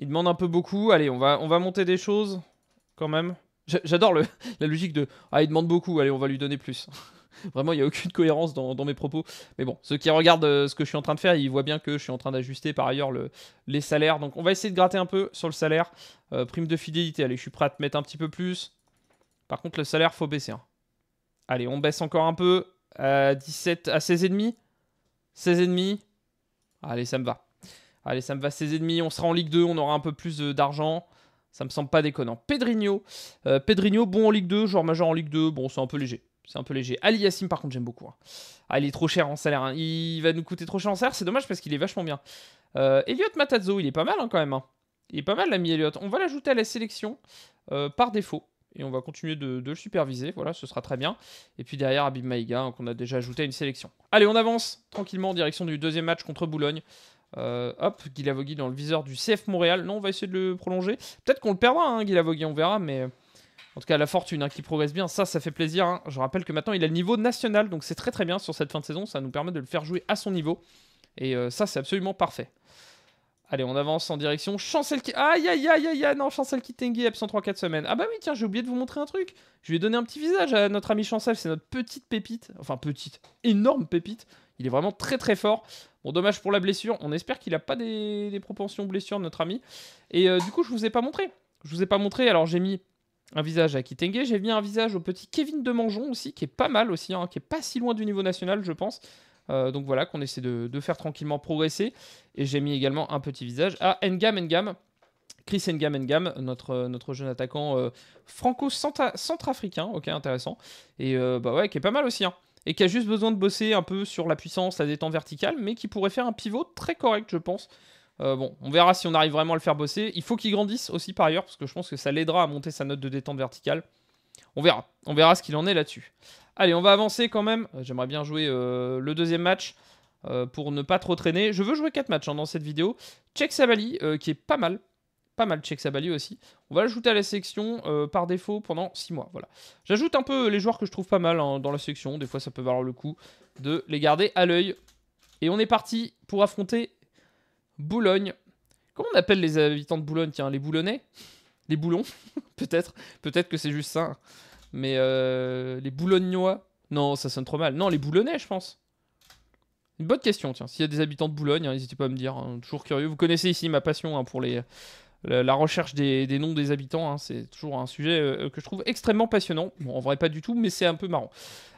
Il demande un peu beaucoup. Allez, on va, on va monter des choses quand même. J'adore la logique de Ah, il demande beaucoup. Allez, on va lui donner plus. Vraiment, il n'y a aucune cohérence dans, mes propos. Mais bon, ceux qui regardent euh, ce que je suis en train de faire, ils voient bien que je suis en train d'ajuster par ailleurs le, les salaires. Donc, on va essayer de gratter un peu sur le salaire. Euh, prime de fidélité. Allez, je suis prêt à te mettre un petit peu plus. Par contre, le salaire, faut baisser. Hein. Allez, on baisse encore un peu. 17 euh, à 16 et 16 et Allez, ça me va. Allez, ça me va 16 et On sera en Ligue 2, on aura un peu plus euh, d'argent. Ça me semble pas déconnant. Pedrinho, euh, Pedrino. bon en Ligue 2, joueur majeur en Ligue 2, bon, c'est un peu léger. C'est un peu léger. Ali Yassim, par contre, j'aime beaucoup. Hein. Ah, il est trop cher en salaire. Hein. Il va nous coûter trop cher en salaire. C'est dommage parce qu'il est vachement bien. Euh, Elliot Matazzo, il est pas mal hein, quand même. Il est pas mal, l'ami Elliot. On va l'ajouter à la sélection par défaut et on va continuer de, le superviser. Voilà, ce sera très bien. Et puis derrière, Abib Maïga, hein, qu'on a déjà ajouté à une sélection. Allez, on avance tranquillement en direction du deuxième match contre Boulogne. Hop, euh, hop, Guilavogui dans le viseur du CF Montréal. Non, on va essayer de le prolonger. Peut-être qu'on le perdra, hein, Guilavogui, on verra, mais. En tout cas, la fortune hein, qui progresse bien, ça, ça fait plaisir. Hein. Je rappelle que maintenant, il a le niveau national, donc c'est très très bien sur cette fin de saison. Ça nous permet de le faire jouer à son niveau. Et euh, ça, c'est absolument parfait. Allez, on avance en direction. Chancel qui... Aïe, aïe, aïe, aïe, aïe, non, Chancel Kitenge, absent 3-4 semaines. Ah bah oui, tiens, j'ai oublié de vous montrer un truc. Je lui ai donné un petit visage à notre ami Chancel, c'est notre petite pépite. Enfin, petite, énorme pépite. Il est vraiment très très fort. Bon, dommage pour la blessure. On espère qu'il a pas des... propensions blessures, notre ami. Et euh, du coup, je vous ai pas montré. Je vous ai pas montré, alors j'ai mis un visage à Kitenge, j'ai mis un visage au petit Kevin de Mangeon aussi, qui est pas mal aussi, hein, qui est pas si loin du niveau national, je pense. Euh, donc voilà, qu'on essaie de, faire tranquillement progresser. Et j'ai mis également un petit visage à Ngam Ngam. Chris Ngam Ngam, notre, jeune attaquant euh, franco-centrafricain, ok, intéressant. Et euh, bah ouais, qui est pas mal aussi, hein. Et qui a juste besoin de bosser un peu sur la puissance, la détente verticale, mais qui pourrait faire un pivot très correct, je pense. bon, on verra si on arrive vraiment à le faire bosser. Il faut qu'il grandisse aussi par ailleurs, parce que je pense que ça l'aidera à monter sa note de détente verticale. On verra. On verra ce qu'il en est là-dessus. Allez, on va avancer quand même. Euh, j'aimerais bien jouer euh, le deuxième match euh, pour ne pas trop traîner. Je veux jouer 4 matchs hein, dans cette vidéo. Check Sabali, qui est pas mal. Pas mal Check Sabali aussi. On va l'ajouter à la section par défaut pendant 6 mois. Voilà. J'ajoute un peu les joueurs que je trouve pas mal hein, dans la section. Des fois, ça peut valoir le coup de les garder à l'œil. Et on est parti pour affronter Boulogne. Comment on appelle les habitants de Boulogne Tiens, les Boulonnais les boulons, peut-être. Peut-être que c'est juste ça. Mais euh, les boulognois. Non, ça sonne trop mal. Non, les boulonnais, je pense. Une bonne question, tiens. S'il y a des habitants de Boulogne, hein, n'hésitez pas à me dire. Hein. toujours curieux. Vous connaissez ici ma passion hein, pour les, la, recherche des, noms des habitants. c'est toujours un sujet euh, euh, que je trouve extrêmement passionnant. Bon, en vrai, pas du tout, mais c'est un peu marrant.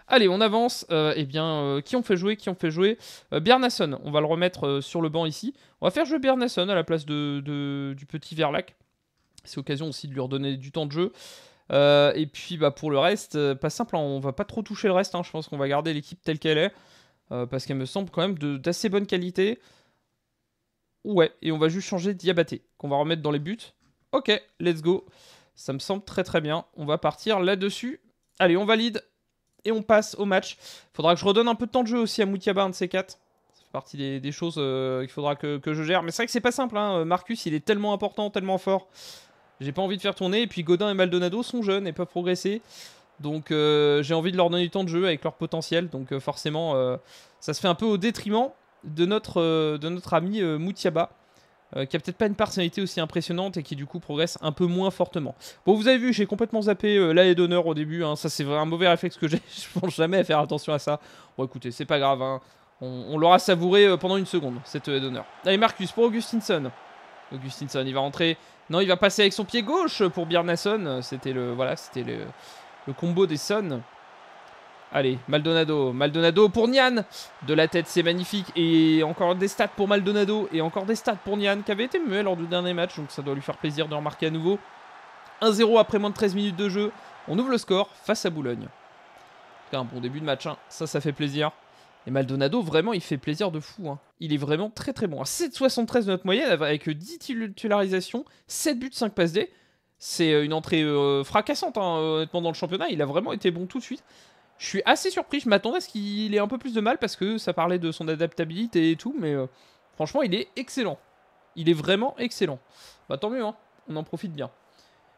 Allez, on avance. eh bien, qui on fait jouer Qui on fait jouer Bernasson. On va le remettre sur le banc ici. On va faire jouer Bernasson à la place du petit Verlac. C'est l'occasion aussi de lui redonner du temps de jeu. Euh, et puis bah, pour le reste, euh, pas simple, hein, on va pas trop toucher le reste. Hein. je pense qu'on va garder l'équipe telle qu'elle est. Euh, parce qu'elle me semble quand même d'assez bonne qualité. Ouais, et on va juste changer Diabaté, qu'on va remettre dans les buts. Ok, let's go. Ça me semble très très bien. On va partir là-dessus. Allez, on valide et on passe au match. Faudra que je redonne un peu de temps de jeu aussi à Moutiaba, un de ces quatre. Ça fait partie des, choses qu'il faudra que, je gère. Mais c'est vrai que c'est pas simple. Hein. Marcus, il est tellement important, tellement fort. J'ai pas envie de faire tourner. Et puis Godin et Maldonado sont jeunes et peuvent progresser. Donc euh, j'ai envie de leur donner du temps de jeu avec leur potentiel. Donc euh, forcément, euh, ça se fait un peu au détriment de notre, de notre ami Moutiaba. qui a peut-être pas une personnalité aussi impressionnante et qui du coup progresse un peu moins fortement. Bon, vous avez vu, j'ai complètement zappé l'allée d'honneur au début. Hein. Ça, c'est un mauvais réflexe que j'ai. Je pense jamais à faire attention à ça. Bon, écoutez, c'est pas grave. Hein. On, on l'aura savouré pendant une seconde, cette allée d'honneur. Allez, Marcus, pour Augustinson. Augustinson, il va rentrer. Non, il va passer avec son pied gauche pour Bjarnason. C'était le, voilà, c'était le, combo des Sons. Allez, Maldonado. Maldonado pour Nian. De la tête, c'est magnifique. Et encore des stats pour Maldonado. Et encore des stats pour Nian, qui avait été muet lors du dernier match. Donc ça doit lui faire plaisir de remarquer à nouveau. 1-0 après moins de 13 minutes de jeu. On ouvre le score face à Boulogne. Un bon début de match. Hein. Ça, ça fait plaisir. Et Maldonado, vraiment, il fait plaisir de fou. Hein. Il est vraiment très très bon. 7,73 de notre moyenne avec 10 titularisations, 7 buts, 5 passes D. C'est euh, une entrée euh, fracassante, hein, honnêtement, dans le championnat. Il a vraiment été bon tout de suite. Je suis assez surpris. Je m'attendais à ce qu'il ait un peu plus de mal parce que ça parlait de son adaptabilité et tout. Mais euh, franchement, il est excellent. Il est vraiment excellent. Bah tant mieux, hein. on en profite bien.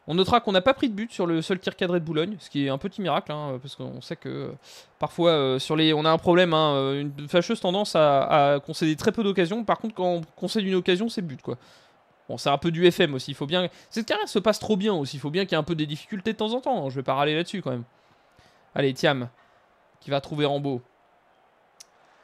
On notera qu'on n'a pas pris de but sur le seul tir cadré de Boulogne, ce qui est un petit miracle, hein, parce qu'on sait que euh, parfois euh, sur les, on a un problème, hein, euh, une fâcheuse tendance à, concéder très peu d'occasions. Par contre, quand on concède une occasion, c'est but quoi. Bon, c'est un peu du FM aussi. Il faut bien. Cette carrière se passe trop bien aussi. Il faut bien qu'il y ait un peu des difficultés de temps en temps. Hein, je vais pas râler là-dessus quand même. Allez, Tiam qui va trouver Rambo.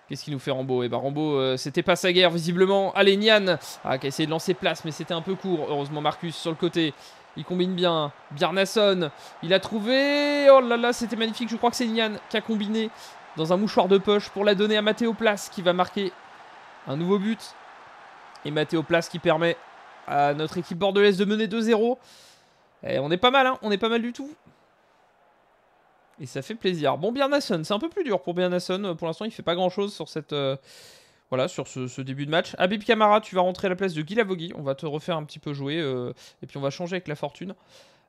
Qu'est-ce qui nous fait Rambo Eh bien, Rambo, c'était pas sa guerre visiblement. Allez Nian, ah, qui a essayé de lancer place, mais c'était un peu court. Heureusement Marcus sur le côté. Il combine bien. Hein. Bjarnason, il a trouvé. Oh là là, c'était magnifique. Je crois que c'est Nian qui a combiné dans un mouchoir de poche pour la donner à Matteo Place qui va marquer un nouveau but. Et Matteo Place qui permet à notre équipe bordelaise de mener 2-0. Et eh, on est pas mal, hein on est pas mal du tout. Et ça fait plaisir. Bon, Bjarnason, c'est un peu plus dur pour Bjarnason. Pour l'instant, il fait pas grand-chose sur cette... Euh, voilà, sur ce, début de match. Habib Kamara, tu vas rentrer à la place de Guy Lavogui. On va te refaire un petit peu jouer. Euh, et puis on va changer avec la fortune.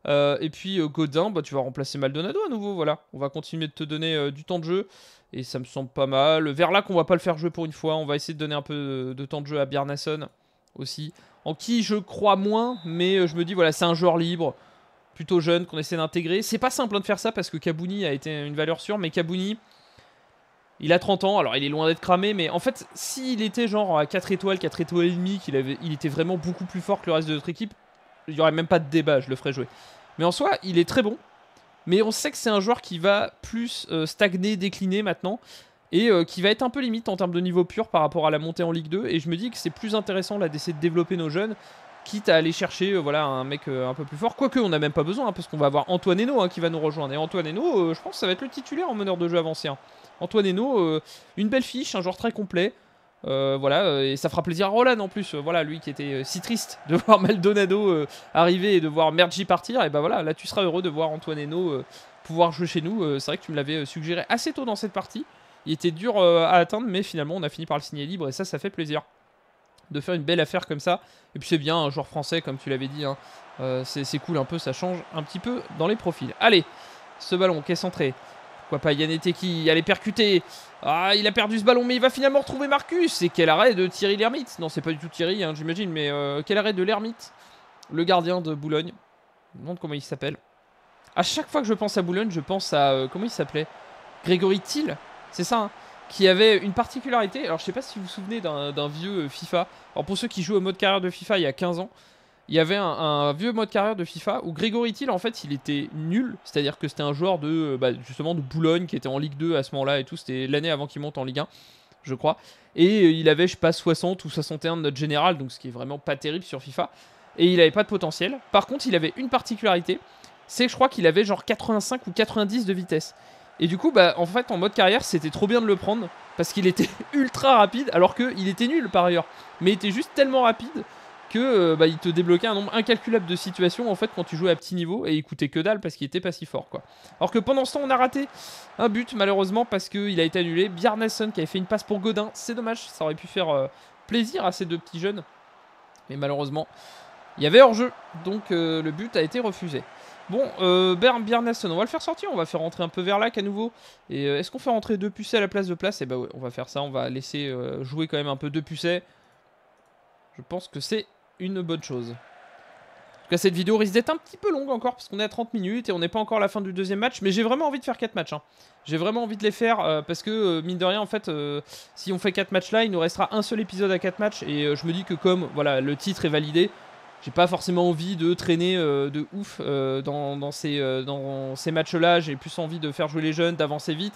Euh, et puis euh, Godin, bah, tu vas remplacer Maldonado à nouveau. Voilà, on va continuer de te donner du temps de jeu. Et ça me semble pas mal. Verlac, on va pas le faire jouer pour une fois. On va essayer de donner un peu de temps de jeu à Bjarnason aussi. En qui je crois moins, mais je me dis, voilà, c'est un joueur libre plutôt jeune qu'on essaie d'intégrer. C'est pas simple hein, de faire ça parce que Kabouni a été une valeur sûre, mais Kabouni, il a 30 ans, alors il est loin d'être cramé, mais en fait, s'il était genre à 4 étoiles, 4 étoiles et demi, qu'il avait, il était vraiment beaucoup plus fort que le reste de notre équipe, il n'y aurait même pas de débat, je le ferais jouer. Mais en soi, il est très bon, mais on sait que c'est un joueur qui va plus euh, stagner, décliner maintenant, et euh, qui va être un peu limite en termes de niveau pur par rapport à la montée en Ligue 2, et je me dis que c'est plus intéressant là d'essayer de développer nos jeunes, quitte à aller chercher euh, voilà, un mec un peu plus fort, quoique on n'a même pas besoin, hein, parce qu'on va avoir Antoine Heno qui va nous rejoindre, et Antoine Heno, je pense que ça va être le titulaire en meneur de jeu avancé. Hein. Antoine Hénaud, euh, une belle fiche, un joueur très complet. Euh, voilà, euh, et ça fera plaisir à Roland en plus. voilà, lui qui était si triste de voir Maldonado arriver et de voir Mergi partir. Et ben voilà, là tu seras heureux de voir Antoine Hénaud pouvoir jouer chez nous. c'est vrai que tu me l'avais suggéré assez tôt dans cette partie. Il était dur à atteindre, mais finalement on a fini par le signer libre et ça, ça fait plaisir de faire une belle affaire comme ça. Et puis c'est bien, un joueur français, comme tu l'avais dit, hein. c'est cool un peu, ça change un petit peu dans les profils. Allez, ce ballon qui est centré pourquoi pas qui allait percuter. Ah, il a perdu ce ballon, mais il va finalement retrouver Marcus. Et quel arrêt de Thierry l'ermite. Non, c'est pas du tout Thierry, hein, j'imagine, mais euh, quel arrêt de l'ermite, le gardien de Boulogne. Je me demande comment il s'appelle. À chaque fois que je pense à Boulogne, je pense à. Euh, comment il s'appelait Grégory Thiel, c'est ça, hein, qui avait une particularité. Alors, je sais pas si vous vous souvenez d'un vieux euh, FIFA. Alors, pour ceux qui jouent au mode carrière de FIFA il y a 15 ans, il y avait un, vieux mode carrière de FIFA où Grégory Thiel, en fait, il était nul. C'est-à-dire que c'était un joueur de, euh, bah, justement, de Boulogne qui était en Ligue 2 à ce moment-là et tout. C'était l'année avant qu'il monte en Ligue 1, je crois. Et euh, il avait, je sais pas, 60 ou 61 de notre général, donc ce qui est vraiment pas terrible sur FIFA. Et il n'avait pas de potentiel. Par contre, il avait une particularité c'est que je crois qu'il avait genre 85 ou 90 de vitesse. Et du coup, bah, en fait, en mode carrière, c'était trop bien de le prendre parce qu'il était ultra rapide alors qu'il était nul par ailleurs. Mais il était juste tellement rapide que euh, bah, il te débloquait un nombre incalculable de situations en fait quand tu jouais à petit niveau et il coûtait que dalle parce qu'il était pas si fort quoi. Alors que pendant ce temps on a raté un but malheureusement parce qu'il a été annulé. Bjarnason qui avait fait une passe pour Godin, c'est dommage, ça aurait pu faire euh, plaisir à ces deux petits jeunes. Mais malheureusement, il y avait hors-jeu, donc euh, le but a été refusé. Bon, euh, Bjarnason, on va le faire sortir, on va faire rentrer un peu vers là à nouveau. Et est-ce qu'on fait rentrer deux pucets à la place de place et bah ben on va faire ça, on va laisser jouer quand même un peu deux pucets. Je pense que c'est une bonne chose. En tout cas, cette vidéo risque d'être un petit peu longue encore, parce qu'on est à 30 minutes et on n'est pas encore à la fin du deuxième match. Mais j'ai vraiment envie de faire quatre matchs. Hein. J'ai vraiment envie de les faire, euh, parce que, euh, mine de rien, en fait, euh, si on fait quatre matchs là, il nous restera un seul épisode à quatre matchs. Et je me dis que comme voilà, le titre est validé, j'ai pas forcément envie de traîner de ouf dans, ces, matchs-là. J'ai plus envie de faire jouer les jeunes, d'avancer vite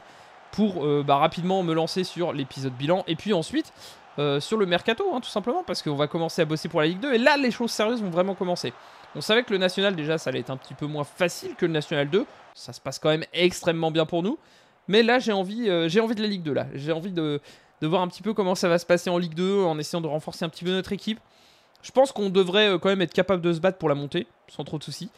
pour bah, rapidement me lancer sur l'épisode bilan. Et puis ensuite, euh, sur le mercato, hein, tout simplement, parce qu'on va commencer à bosser pour la Ligue 2. Et là, les choses sérieuses vont vraiment commencer. On savait que le National, déjà, ça allait être un petit peu moins facile que le National 2. Ça se passe quand même extrêmement bien pour nous. Mais là, j'ai envie, euh, j'ai envie de la Ligue 2, là. J'ai envie de, voir un petit peu comment ça va se passer en Ligue 2, en essayant de renforcer un petit peu notre équipe. Je pense qu'on devrait euh, quand même être capable de se battre pour la montée, sans trop de soucis.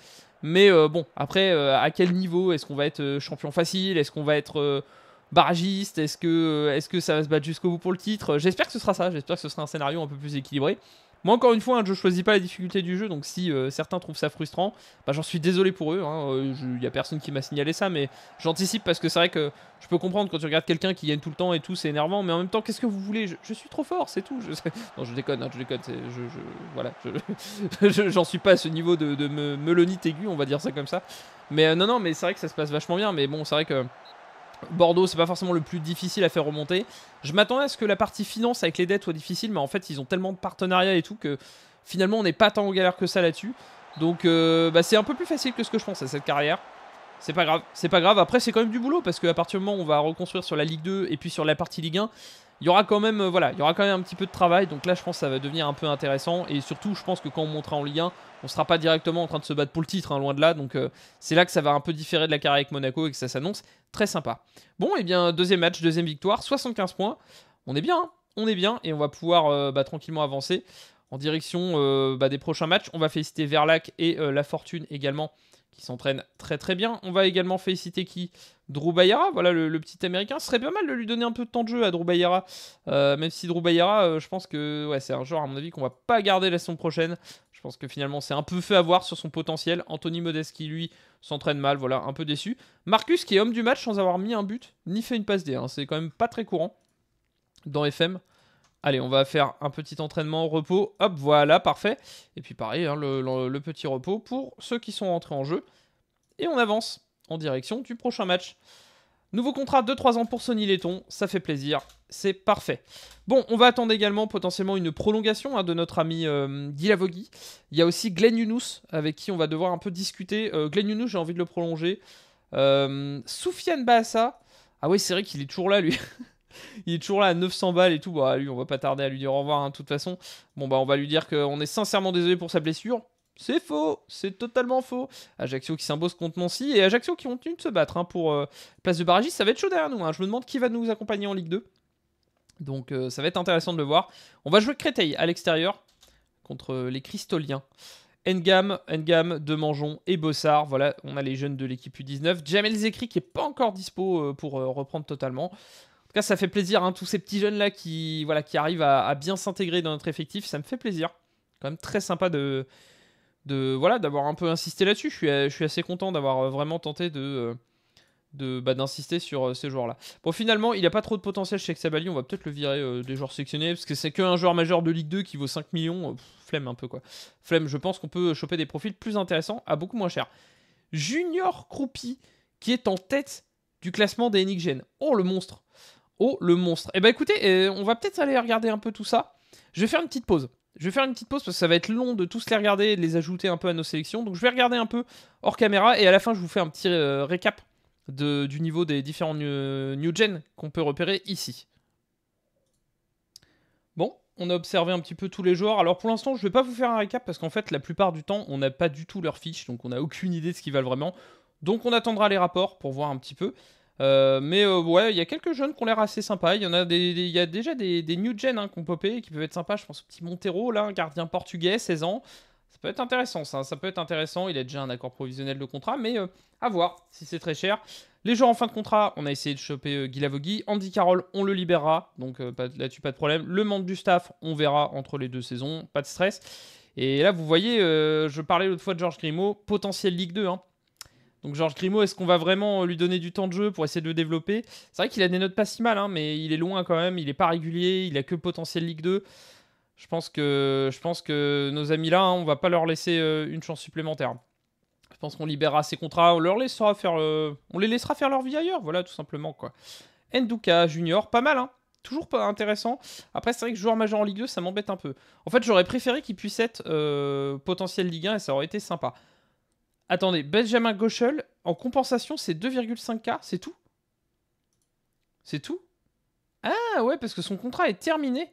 Mais bon, après, à quel niveau Est-ce qu'on va être champion facile Est-ce qu'on va être barragiste Est-ce que, euh, est que ça va se battre jusqu'au bout pour le titre J'espère que ce sera ça, j'espère que ce sera un scénario un peu plus équilibré. Moi, encore une fois, je hein, je choisis pas la difficulté du jeu, donc si euh, certains trouvent ça frustrant, bah, j'en suis désolé pour eux. Il hein, euh, y a personne qui m'a signalé ça, mais j'anticipe parce que c'est vrai que je peux comprendre quand tu regardes quelqu'un qui gagne tout le temps et tout, c'est énervant, mais en même temps, qu'est-ce que vous voulez je, suis trop fort, c'est tout. Je, non, je déconne, hein, je déconne. Je, voilà, j'en suis pas à ce niveau de, melonite aiguë, on va dire ça comme ça. Mais non, non, mais c'est vrai que ça se passe vachement bien, mais bon, c'est vrai que Bordeaux, c'est pas forcément le plus difficile à faire remonter. Je m'attendais à ce que la partie finance avec les dettes soit difficile, mais en fait, ils ont tellement de partenariats et tout que finalement, on n'est pas tant en galère que ça là-dessus. Donc, euh, bah, c'est un peu plus facile que ce que je pensais cette carrière. C'est pas grave, c'est pas grave. Après, c'est quand même du boulot parce qu'à partir du moment où on va reconstruire sur la Ligue 2 et puis sur la partie Ligue 1, il y aura quand même euh, voilà, il y aura quand même un petit peu de travail. Donc là, je pense que ça va devenir un peu intéressant. Et surtout, je pense que quand on montera en Ligue 1, on sera pas directement en train de se battre pour le titre, hein, loin de là. Donc euh, c'est là que ça va un peu différer de la carrière avec Monaco et que ça s'annonce très sympa. Bon, et eh bien deuxième match, deuxième victoire, 75 points. On est bien, hein. on est bien et on va pouvoir euh, bah, tranquillement avancer en direction bah, des prochains matchs. On va féliciter Verlac et La Fortune également qui s'entraîne très très bien. On va également féliciter qui Drew voilà le, petit américain. Ce serait pas mal de lui donner un peu de temps de jeu à Drew euh, même si Drew euh, je pense que ouais, c'est un joueur, à mon avis, qu'on va pas garder la saison prochaine. Je pense que finalement, c'est un peu fait avoir sur son potentiel. Anthony Modest qui, lui, s'entraîne mal, voilà, un peu déçu. Marcus qui est homme du match sans avoir mis un but, ni fait une passe D. Hein. C'est quand même pas très courant dans FM. Allez, on va faire un petit entraînement, repos. Hop, voilà, parfait. Et puis pareil, hein, le, petit repos pour ceux qui sont rentrés en jeu. Et on avance en direction du prochain match. Nouveau contrat de 3 ans pour Sony Letton, ça fait plaisir, c'est parfait. Bon, on va attendre également potentiellement une prolongation hein, de notre ami euh, Il y a aussi Glenn Yunus, avec qui on va devoir un peu discuter. Glen euh, Glenn j'ai envie de le prolonger. Euh, Soufiane Bassa. ah oui, c'est vrai qu'il est toujours là lui. il est toujours là à 900 balles et tout. Bah, lui, on va pas tarder à lui dire au revoir, hein, de toute façon. Bon, bah, on va lui dire qu'on est sincèrement désolé pour sa blessure. C'est faux, c'est totalement faux. Ajaccio qui s'impose contre Nancy et Ajaccio qui continue de se battre hein, pour euh, place de Barragis, Ça va être chaud derrière nous. Hein. Je me demande qui va nous accompagner en Ligue 2. Donc euh, ça va être intéressant de le voir. On va jouer Créteil à l'extérieur contre euh, les Cristoliens. Engam de Demangeon et Bossard. Voilà, on a les jeunes de l'équipe U19. Jamel Zekri qui n'est pas encore dispo pour reprendre totalement cas, ça fait plaisir, hein, tous ces petits jeunes-là qui, voilà, qui arrivent à, bien s'intégrer dans notre effectif, ça me fait plaisir. Quand même très sympa de, de voilà d'avoir un peu insisté là-dessus. Je suis, euh, je suis assez content d'avoir euh, vraiment tenté de euh, de bah, d'insister sur ces joueurs-là. Bon, finalement, il a pas trop de potentiel chez Xabali, on va peut-être le virer des joueurs sélectionnés parce que c'est qu'un joueur majeur de Ligue 2 qui vaut 5 millions, flemme un peu quoi. Flemme, je pense qu'on peut choper des profils plus intéressants à beaucoup moins cher. Junior Croupi qui est en tête du classement des Eniggen. Oh le monstre Oh, le monstre. Eh ben écoutez, euh, on va peut-être aller regarder un peu tout ça. Je vais faire une petite pause. Je vais faire une petite pause parce que ça va être long de tous les regarder et de les ajouter un peu à nos sélections. Donc je vais regarder un peu hors caméra et à la fin je vous fais un petit euh, récap du niveau des différents new, gen qu'on peut repérer ici. Bon, on a observé un petit peu tous les joueurs. Alors pour l'instant je vais pas vous faire un récap parce qu'en fait la plupart du temps on n'a pas du tout leur fiche. donc on n'a aucune idée de ce qu'ils valent vraiment. Donc on attendra les rapports pour voir un petit peu. Euh, mais euh, ouais, il y a quelques jeunes qui ont l'air assez sympas. Il y en a des, y a déjà des, new gen hein, ont popé qui peuvent être sympas. Je pense au petit Montero, là, gardien portugais, 16 ans. Ça peut être intéressant, ça. peut être intéressant. Il a déjà un accord provisionnel de contrat, mais euh, à voir si c'est très cher. Les joueurs en fin de contrat, on a essayé de choper Guy Lavogui. Andy Carroll, on le libérera. Donc là-dessus, pas de problème. Le manque du staff, on verra entre les deux saisons. Pas de stress. Et là, vous voyez, je parlais l'autre fois de Georges Grimaud, potentiel Ligue 2. Hein. Donc Georges Grimaud, est-ce qu'on va vraiment euh, lui donner du temps de jeu pour essayer de le développer C'est vrai qu'il a des notes pas si mal, hein, mais il est loin quand même, il est pas régulier, il a que potentiel Ligue 2. Je pense que, je pense que nos amis là, hein, on va pas leur laisser euh, une chance supplémentaire. Je pense qu'on libérera ses contrats, on leur laissera faire, euh, on les laissera faire leur vie ailleurs, voilà tout simplement quoi. Nduka Junior, pas mal, hein toujours pas intéressant. Après, c'est vrai que joueur majeur en Ligue 2, ça m'embête un peu. En fait, j'aurais préféré qu'il puisse être potentiel Ligue 1 et ça aurait été sympa. Attendez, Benjamin Gauchel, en compensation, c'est 2,5K, c'est tout C'est tout Ah ouais, parce que son contrat est terminé.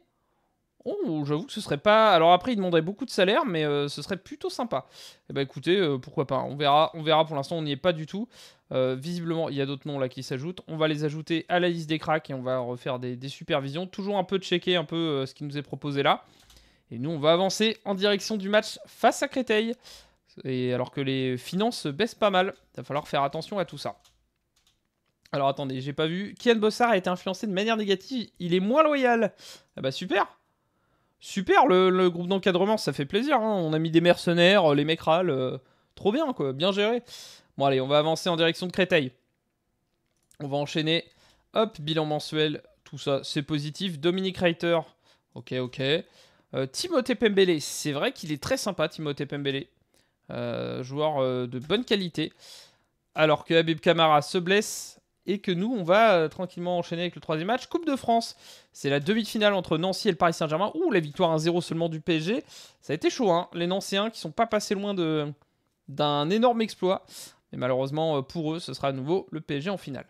Oh, j'avoue que ce serait pas... Alors après, il demanderait beaucoup de salaire, mais euh, ce serait plutôt sympa. Eh ben écoutez, euh, pourquoi pas, on verra, on verra pour l'instant, on n'y est pas du tout. Euh, visiblement, il y a d'autres noms là qui s'ajoutent. On va les ajouter à la liste des cracks et on va refaire des, des supervisions. Toujours un peu checker un peu ce qui nous est proposé là. Et nous, on va avancer en direction du match face à Créteil alors que les finances baissent pas mal. Il va falloir faire attention à tout ça. Alors attendez, j'ai pas vu. Kian Bossard a été influencé de manière négative. Il est moins loyal. Ah bah super Super le, groupe d'encadrement, ça fait plaisir. Hein. On a mis des mercenaires, euh, les mécrales. Euh, trop bien quoi, bien géré. Bon allez, on va avancer en direction de Créteil. On va enchaîner. Hop, bilan mensuel, tout ça, c'est positif. Dominique Reiter, ok, ok. Euh, Timothée Pembele, c'est vrai qu'il est très sympa, Timothée Pembele. Euh, joueur euh, de bonne qualité. Alors que Habib Kamara se blesse et que nous, on va euh, tranquillement enchaîner avec le troisième match. Coupe de France, c'est la demi-finale entre Nancy et le Paris Saint-Germain. Ouh, la victoire 1-0 seulement du PSG. Ça a été chaud, hein. Les Nancéens qui sont pas passés loin d'un énorme exploit. Mais malheureusement, pour eux, ce sera à nouveau le PSG en finale.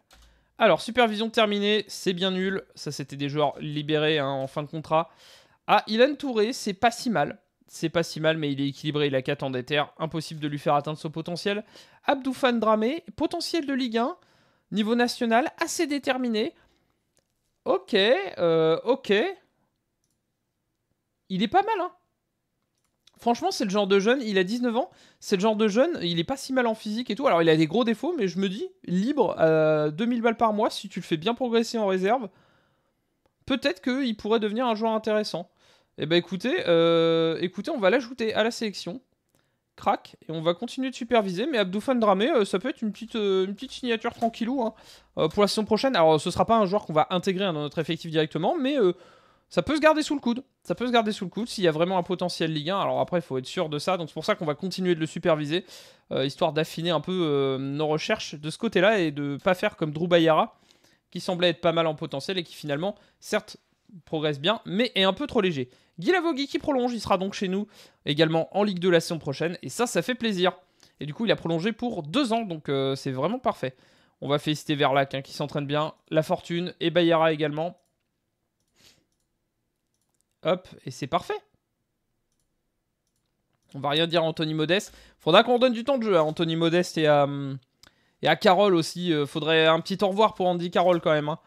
Alors, supervision terminée, c'est bien nul. Ça, c'était des joueurs libérés hein, en fin de contrat. Ah, Ilan Touré, c'est pas si mal c'est pas si mal, mais il est équilibré, il a 4 en déter, impossible de lui faire atteindre son potentiel. Abdoufan Dramé, potentiel de Ligue 1, niveau national, assez déterminé. Ok, euh, ok. Il est pas mal, hein. Franchement, c'est le genre de jeune, il a 19 ans, c'est le genre de jeune, il est pas si mal en physique et tout. Alors, il a des gros défauts, mais je me dis, libre, 2000 balles par mois, si tu le fais bien progresser en réserve, peut-être qu'il pourrait devenir un joueur intéressant. Eh ben écoutez, euh, écoutez, on va l'ajouter à la sélection. Crac, et on va continuer de superviser. Mais Abdoufan Dramé, euh, ça peut être une petite, euh, une petite signature tranquillou hein. pour la saison prochaine. Alors, ce sera pas un joueur qu'on va intégrer hein, dans notre effectif directement, mais ça peut se garder sous le coude. Ça peut se garder sous le coude s'il y a vraiment un potentiel Ligue 1. Alors après, il faut être sûr de ça. Donc c'est pour ça qu'on va continuer de le superviser, histoire d'affiner un peu nos recherches de ce côté-là et de ne pas faire comme Drew qui semblait être pas mal en potentiel et qui finalement, certes, progresse bien, mais est un peu trop léger. Guy qui prolonge, il sera donc chez nous également en Ligue 2 la saison prochaine, et ça, ça fait plaisir. Et du coup, il a prolongé pour deux ans, donc euh, c'est vraiment parfait. On va féliciter Verlac hein, qui s'entraîne bien, La Fortune et Bayara également. Hop, et c'est parfait. On va rien dire à Anthony Modeste. Faudra qu'on donne du temps de jeu à Anthony Modeste et à. Hum, et à Carole aussi, euh, faudrait un petit au revoir pour Andy Carole quand même. Hein.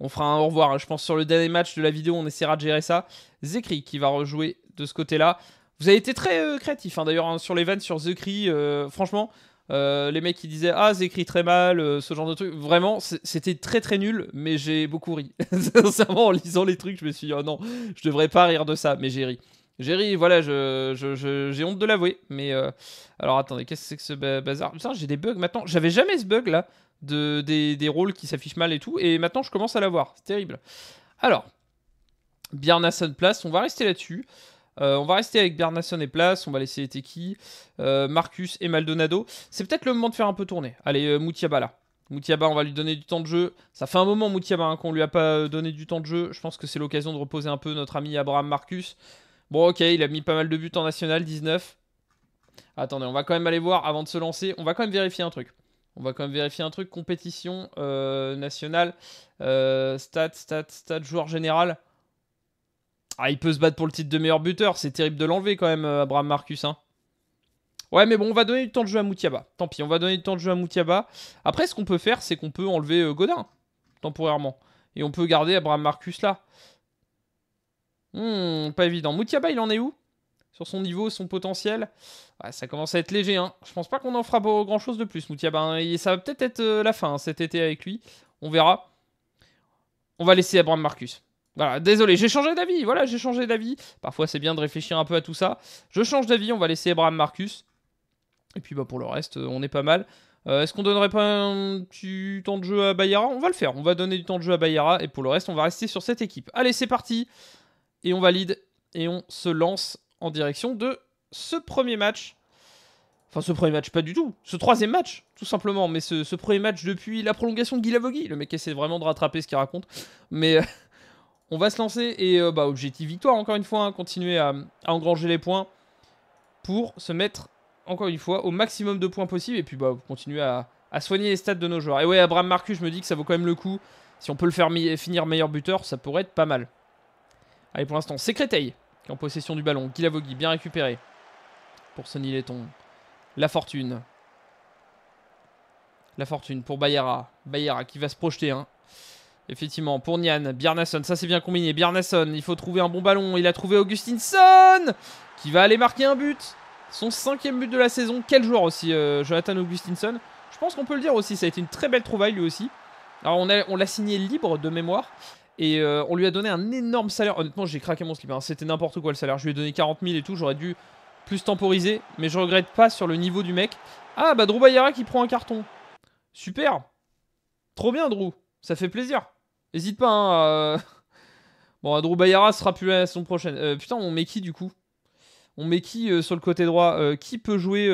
On fera un au revoir, hein. je pense, sur le dernier match de la vidéo, on essaiera de gérer ça. Zekri qui va rejouer de ce côté-là. Vous avez été très euh, créatif, hein, d'ailleurs, sur les vannes, sur Zekri, euh, franchement, les mecs qui disaient Ah, Zekri très mal, ce genre de truc. Vraiment, c'était très très nul, mais j'ai beaucoup ri. Sincèrement, en lisant les trucs, je me suis dit Oh non, je devrais pas rire de ça, mais j'ai ri. Jerry, voilà, je, j'ai honte de l'avouer. Mais euh, alors attendez, qu'est-ce que c'est que ce bazar Putain, j'ai des bugs maintenant. J'avais jamais ce bug là, de, des, rôles qui s'affichent mal et tout. Et maintenant, je commence à l'avoir. C'est terrible. Alors, Bjarnason Place, on va rester là-dessus. Euh, on va rester avec Bjarnason et Place, on va laisser été euh, Marcus et Maldonado. C'est peut-être le moment de faire un peu tourner. Allez, euh, Moutiaba là. Moutiaba, on va lui donner du temps de jeu. Ça fait un moment, Moutiaba, hein, qu'on lui a pas donné du temps de jeu. Je pense que c'est l'occasion de reposer un peu notre ami Abraham Marcus. Bon, ok, il a mis pas mal de buts en national, 19. Attendez, on va quand même aller voir avant de se lancer. On va quand même vérifier un truc. On va quand même vérifier un truc. Compétition euh, nationale, euh, Stat, stat, stat. joueur général. Ah, il peut se battre pour le titre de meilleur buteur. C'est terrible de l'enlever quand même, euh, Abraham Marcus. Hein. Ouais, mais bon, on va donner du temps de jeu à Moutiaba. Tant pis, on va donner du temps de jeu à Moutiaba. Après, ce qu'on peut faire, c'est qu'on peut enlever Godin, temporairement. Et on peut garder Abraham Marcus là. Hmm, pas évident. Moutiaba, il en est où Sur son niveau, son potentiel ouais, Ça commence à être léger. Hein. Je pense pas qu'on en fera grand chose de plus, Moutiaba. Hein. ça va peut-être être, euh, la fin hein, cet été avec lui. On verra. On va laisser Abraham Marcus. Voilà, désolé, j'ai changé d'avis. Voilà, j'ai changé d'avis. Parfois, c'est bien de réfléchir un peu à tout ça. Je change d'avis, on va laisser Abraham Marcus. Et puis, bah, pour le reste, euh, on est pas mal. Euh, est-ce qu'on donnerait pas un temps de jeu à Bayara On va le faire. On va donner du temps de jeu à Bayera. Et pour le reste, on va rester sur cette équipe. Allez, c'est parti. Et on valide et on se lance en direction de ce premier match. Enfin, ce premier match, pas du tout. Ce troisième match, tout simplement. Mais ce, premier match depuis la prolongation de Guy Le mec essaie vraiment de rattraper ce qu'il raconte. Mais euh, on va se lancer et euh, bah, objectif victoire, encore une fois. Hein. continuer à, engranger les points pour se mettre, encore une fois, au maximum de points possible. Et puis, bah, continuer à, à soigner les stats de nos joueurs. Et ouais, Abraham Marcus, je me dis que ça vaut quand même le coup. Si on peut le faire finir meilleur buteur, ça pourrait être pas mal. Allez, pour l'instant, c'est Créteil qui est en possession du ballon. Guilavogui, bien récupéré pour Sonny Letton. La fortune. La fortune pour Bayera. Bayera qui va se projeter. Hein. Effectivement, pour Nian, Bjarnason, ça c'est bien combiné. Bjarnason, il faut trouver un bon ballon. Il a trouvé Augustinson qui va aller marquer un but. Son cinquième but de la saison. Quel joueur aussi, euh, Jonathan Augustinson. Je pense qu'on peut le dire aussi, ça a été une très belle trouvaille lui aussi. Alors on l'a signé libre de mémoire. Et euh, on lui a donné un énorme salaire. Honnêtement, j'ai craqué mon slip. Hein. C'était n'importe quoi le salaire. Je lui ai donné 40 000 et tout. J'aurais dû plus temporiser. Mais je regrette pas sur le niveau du mec. Ah, bah Drew Bayara qui prend un carton. Super. Trop bien, Drew. Ça fait plaisir. N'hésite pas. Hein, bon, Drew Bayara sera plus à la saison prochaine. Euh, putain, on met qui du coup On met qui euh, sur le côté droit Qui peut jouer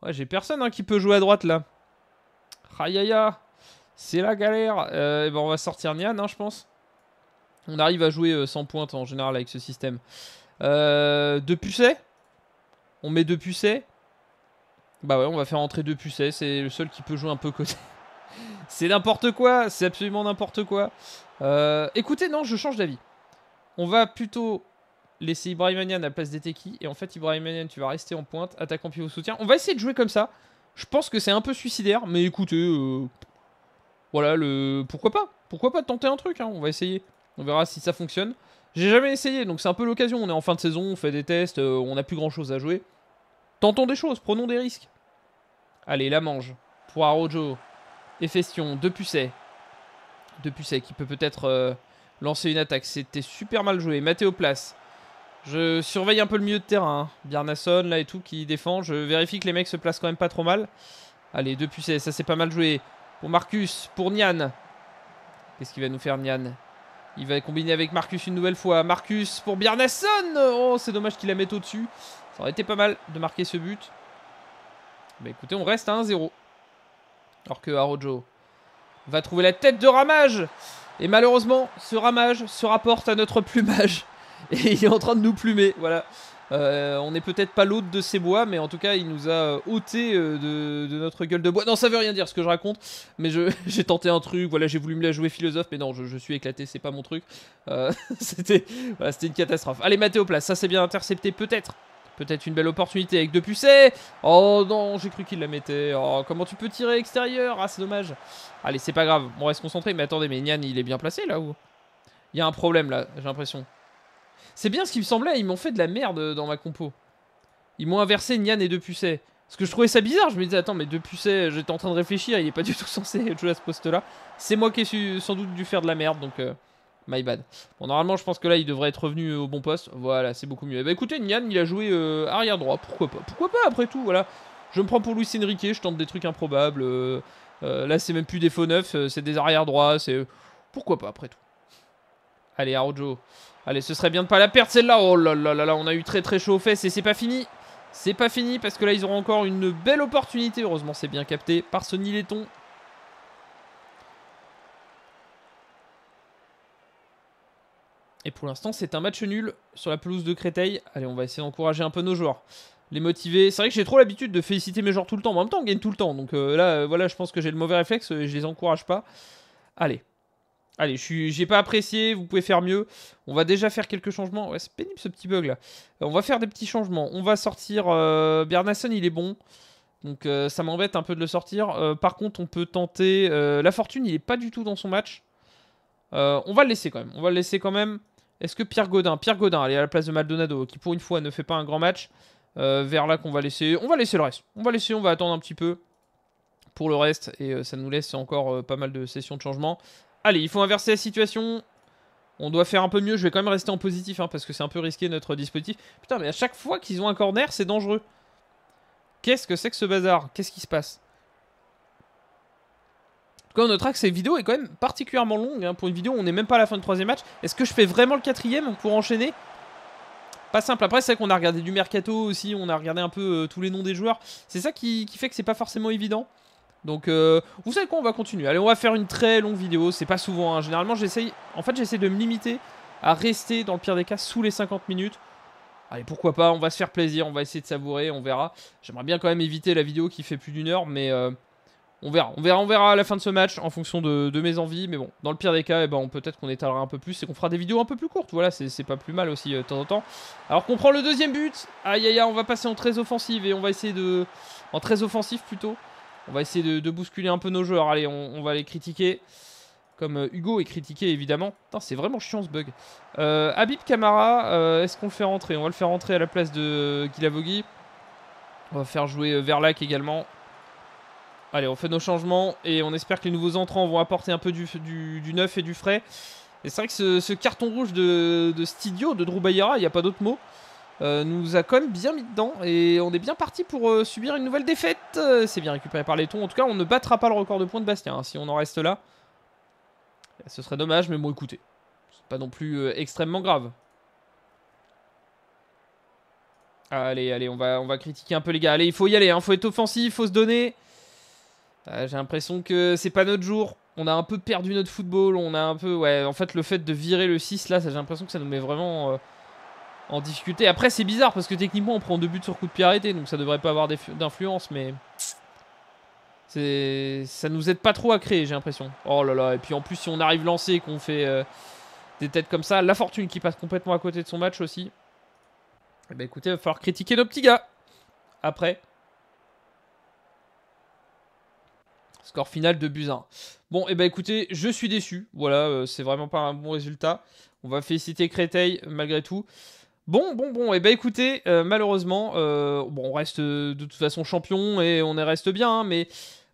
Ouais, j'ai personne hein, qui peut jouer à droite là. Hayaya c'est la galère. Euh, ben, on va sortir Nian, hein, je pense. On arrive à jouer euh, sans pointe en général avec ce système. Euh, deux pucets On met deux pucets Bah ouais, on va faire entrer deux pucets. C'est le seul qui peut jouer un peu côté. c'est n'importe quoi. C'est absolument n'importe quoi. écoutez, non, je change d'avis. On va plutôt laisser Ibrahimanian à la place Teki. Et en fait, Ibrahimanian, tu vas rester en pointe, attaquant au soutien. On va essayer de jouer comme ça. Je pense que c'est un peu suicidaire, mais écoutez, voilà, le pourquoi pas Pourquoi pas tenter un truc hein On va essayer. On verra si ça fonctionne. J'ai jamais essayé, donc c'est un peu l'occasion. On est en fin de saison, on fait des tests, euh, on n'a plus grand-chose à jouer. Tentons des choses, prenons des risques. Allez, la mange. Pour Arojo. Effestion, De Pucet De Pucet qui peut peut-être euh, lancer une attaque. C'était super mal joué. Mathéo Place. Je surveille un peu le milieu de terrain. Hein. là et tout, qui défend. Je vérifie que les mecs se placent quand même pas trop mal. Allez, deux pucets, ça c'est pas mal joué. Pour Marcus, pour Nian. Qu'est-ce qu'il va nous faire Nian Il va combiner avec Marcus une nouvelle fois. Marcus pour Bjarnason Oh, c'est dommage qu'il la mette au-dessus. Ça aurait été pas mal de marquer ce but. mais bah, écoutez, on reste à 1-0. Alors que Arojo va trouver la tête de ramage. Et malheureusement, ce ramage se rapporte à notre plumage. Et il est en train de nous plumer. Voilà. Euh, on n'est peut-être pas l'hôte de ces bois, mais en tout cas, il nous a euh, ôté euh, de, notre gueule de bois. Non, ça veut rien dire ce que je raconte, mais j'ai tenté un truc, voilà, j'ai voulu me la jouer philosophe, mais non, je, suis éclaté, c'est pas mon truc. c'était une catastrophe. Allez, Mathéo place, ça c'est bien intercepté, peut-être. Peut-être une belle opportunité avec deux pucets. Oh non, j'ai cru qu'il la mettait. Oh, comment tu peux tirer extérieur Ah, c'est dommage. Allez, c'est pas grave, on reste concentré. Mais attendez, mais Nian, il est bien placé là où Il y a un problème là, j'ai l'impression. C'est bien ce qu'il me semblait, ils m'ont fait de la merde euh, dans ma compo. Ils m'ont inversé Nyan et Depucet. Parce que je trouvais ça bizarre, je me disais, attends, mais Depucet, euh, j'étais en train de réfléchir, il est pas du tout censé jouer à ce poste-là. C'est moi qui ai sans doute dû faire de la merde, donc euh, my bad. Bon, normalement, je pense que là, il devrait être revenu au bon poste. Voilà, c'est beaucoup mieux. Et eh bah ben, écoutez, Nyan, il a joué arrière-droit, pourquoi pas Pourquoi pas, après tout, voilà. Je me prends pour Luis Enrique, je tente des trucs improbables. là, c'est même plus des faux neufs, c'est des arrière-droits, c'est... pourquoi pas, après tout Allez, Arrojo. Allez, ce serait bien de pas la perdre celle-là. Oh là là là là, on a eu très très chaud aux fesses et c'est pas fini. C'est pas fini parce que là, ils auront encore une belle opportunité. Heureusement, c'est bien capté par Sony Letton. Et pour l'instant, c'est un match nul sur la pelouse de Créteil. Allez, on va essayer d'encourager un peu nos joueurs. Les motiver. C'est vrai que j'ai trop l'habitude de féliciter mes joueurs tout le temps. en même temps, on gagne tout le temps. Donc euh, là, euh, voilà, je pense que j'ai le mauvais réflexe et euh, je les encourage pas. Allez, Allez, j'ai pas apprécié, vous pouvez faire mieux. On va déjà faire quelques changements. Ouais, c'est pénible ce petit bug là. On va faire des petits changements. On va sortir... Euh, Bernasson, il est bon. Donc euh, ça m'embête un peu de le sortir. Euh, par contre, on peut tenter... la fortune, il est pas du tout dans son match. on va le laisser quand même. On va le laisser quand même. Est-ce que Pierre Godin Pierre Godin, allez, à la place de Maldonado, qui pour une fois ne fait pas un grand match. vers là qu'on va laisser... On va laisser le reste. On va laisser, on va attendre un petit peu pour le reste. Et ça nous laisse encore pas mal de sessions de changement. Allez, il faut inverser la situation. On doit faire un peu mieux. Je vais quand même rester en positif, hein, parce que c'est un peu risqué notre dispositif. Putain, mais à chaque fois qu'ils ont un corner, c'est dangereux. Qu'est-ce que c'est que ce bazar Qu'est-ce qui se passe En tout cas, notre cette vidéo est quand même particulièrement longue. Hein. Pour une vidéo, on n'est même pas à la fin du troisième match. Est-ce que je fais vraiment le quatrième pour enchaîner pas simple. Après, c'est vrai qu'on a regardé du mercato aussi, on a regardé un peu euh, tous les noms des joueurs. C'est ça qui, qui, fait que c'est pas forcément évident. Donc, euh, vous savez quoi, on va continuer. Allez, on va faire une très longue vidéo. C'est pas souvent. Hein. Généralement, j'essaye. En fait, j'essaie de me limiter à rester dans le pire des cas sous les 50 minutes. Allez, pourquoi pas, on va se faire plaisir, on va essayer de savourer, on verra. J'aimerais bien quand même éviter la vidéo qui fait plus d'une heure, mais euh, on verra. On verra, on verra à la fin de ce match en fonction de, mes envies. Mais bon, dans le pire des cas, eh ben, peut-être qu'on étalera un peu plus et qu'on fera des vidéos un peu plus courtes. Voilà, c'est pas plus mal aussi euh, de temps en temps. Alors qu'on prend le deuxième but. Aïe aïe aïe, on va passer en très offensive et on va essayer de. En très offensif plutôt. On va essayer de, bousculer un peu nos joueurs. Allez, on, va les critiquer. Comme euh, Hugo est critiqué, évidemment. C'est vraiment chiant ce bug. Euh, Habib Kamara, euh, est-ce qu'on le fait rentrer On va le faire rentrer à la place de Kilavogui. On va faire jouer Verlac également. Allez, on fait nos changements et on espère que les nouveaux entrants vont apporter un peu du, neuf et du frais. Et c'est vrai que ce, carton rouge de, de Stidio, de Droubayera, il n'y a pas d'autre mot. Euh, nous a quand même bien mis dedans et on est bien parti pour euh, subir une nouvelle défaite. Euh, c'est bien récupéré par les tons. En tout cas, on ne battra pas le record de points de Bastien hein, si on en reste là. Ce serait dommage, mais bon, écoutez, c'est pas non plus extrêmement grave. Allez, allez, on va, on va critiquer un peu les gars. Allez, il faut y aller, il hein, faut être offensif, il faut se donner. Ah, j'ai l'impression que c'est pas notre jour. On a un peu perdu notre football, on a un peu... Ouais, en fait, le fait de virer le 6, là, j'ai l'impression que ça nous met vraiment en difficulté. Après, c'est bizarre parce que techniquement, on prend deux buts sur coup de pied arrêté, donc ça devrait pas avoir d'influence, mais c'est ça nous aide pas trop à créer, j'ai l'impression. Oh là là, et puis en plus, si on arrive lancé et qu'on fait euh, des têtes comme ça, la fortune qui passe complètement à côté de son match aussi. Eh ben écoutez, il va falloir critiquer nos petits gars. Après. Score final de buts Bon, et eh ben écoutez, je suis déçu. Voilà, euh, c'est vraiment pas un bon résultat. On va féliciter Créteil malgré tout. Bon, bon, bon, et eh bah ben, écoutez, euh, malheureusement, euh, bon, on reste euh, de toute façon champion et on reste bien, hein, mais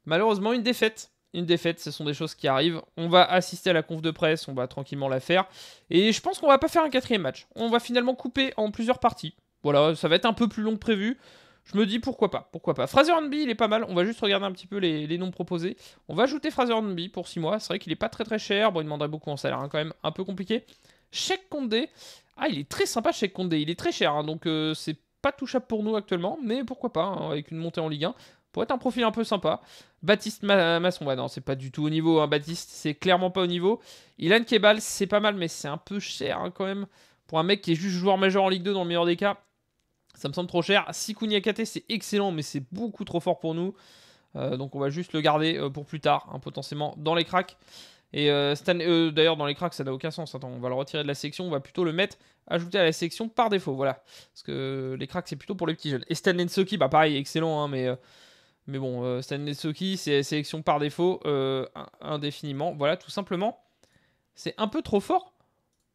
malheureusement, une défaite. Une défaite, ce sont des choses qui arrivent. On va assister à la conf de presse, on va tranquillement la faire. Et je pense qu'on va pas faire un quatrième match. On va finalement couper en plusieurs parties. Voilà, ça va être un peu plus long que prévu. Je me dis pourquoi pas, pourquoi pas. Fraser B il est pas mal. On va juste regarder un petit peu les, noms proposés. On va ajouter Fraser B pour 6 mois. C'est vrai qu'il est pas très très cher. Bon, il demanderait beaucoup en salaire hein, quand même. Un peu compliqué. Cheikh Condé, ah, il est très sympa chez Condé. Il est très cher, hein, donc euh, c'est pas touchable pour nous actuellement, mais pourquoi pas, hein, avec une montée en Ligue 1. Pour être un profil un peu sympa. Baptiste Ma Masson, va non, c'est pas du tout au niveau. Hein, Baptiste, c'est clairement pas au niveau. Ilan Kebal, c'est pas mal, mais c'est un peu cher hein, quand même. Pour un mec qui est juste joueur majeur en Ligue 2, dans le meilleur des cas, ça me semble trop cher. Sikounia Kate, c'est excellent, mais c'est beaucoup trop fort pour nous. Euh, donc on va juste le garder euh, pour plus tard, potentiellement dans les cracks. Et euh, euh, d'ailleurs, dans les cracks, ça n'a aucun sens. Attends, on va le retirer de la section, on va plutôt le mettre, ajouter à la section par défaut. Voilà. Parce que les cracks, c'est plutôt pour les petits jeunes. Et Stan Netsuki, bah pareil, excellent, hein, mais. Euh, mais bon, euh, Stan Netsuki, c'est sélection par défaut, indéfiniment. Voilà, tout simplement. C'est un peu trop fort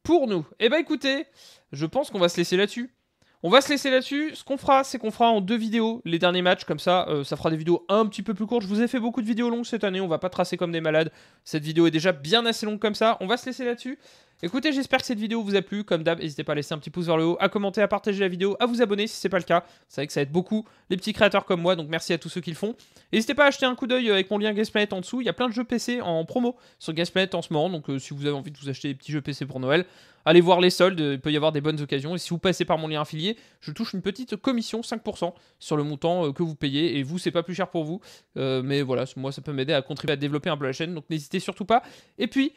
pour nous. Et eh bah ben, écoutez, je pense qu'on va se laisser là-dessus. On va se laisser là-dessus. Ce qu'on fera, c'est qu'on fera en deux vidéos les derniers matchs, comme ça, euh, ça fera des vidéos un petit peu plus courtes. Je vous ai fait beaucoup de vidéos longues cette année, on va pas tracer comme des malades. Cette vidéo est déjà bien assez longue comme ça. On va se laisser là-dessus. Écoutez, j'espère que cette vidéo vous a plu. Comme d'hab, n'hésitez pas à laisser un petit pouce vers le haut, à commenter, à partager la vidéo, à vous abonner si n'est pas le cas. C'est vrai que ça aide beaucoup les petits créateurs comme moi, donc merci à tous ceux qui le font. N'hésitez pas à acheter un coup d'œil avec mon lien Gasplanet en dessous. Il y a plein de jeux PC en promo sur Gasplanet en ce moment, donc euh, si vous avez envie de vous acheter des petits jeux PC pour Noël, allez voir les soldes, il peut y avoir des bonnes occasions. Et si vous passez par mon lien affilié, je touche une petite commission, 5%, sur le montant euh, que vous payez. Et vous, c'est pas plus cher pour vous. Euh, mais voilà, moi, ça peut m'aider à contribuer à développer un peu la chaîne, donc n'hésitez surtout pas. Et puis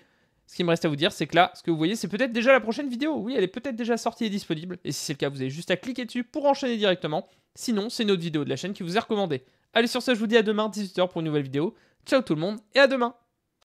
ce qui me reste à vous dire, c'est que là, ce que vous voyez, c'est peut-être déjà la prochaine vidéo. Oui, elle est peut-être déjà sortie et disponible. Et si c'est le cas, vous avez juste à cliquer dessus pour enchaîner directement. Sinon, c'est une autre vidéo de la chaîne qui vous est recommandée. Allez, sur ce, je vous dis à demain, 18h, pour une nouvelle vidéo. Ciao tout le monde, et à demain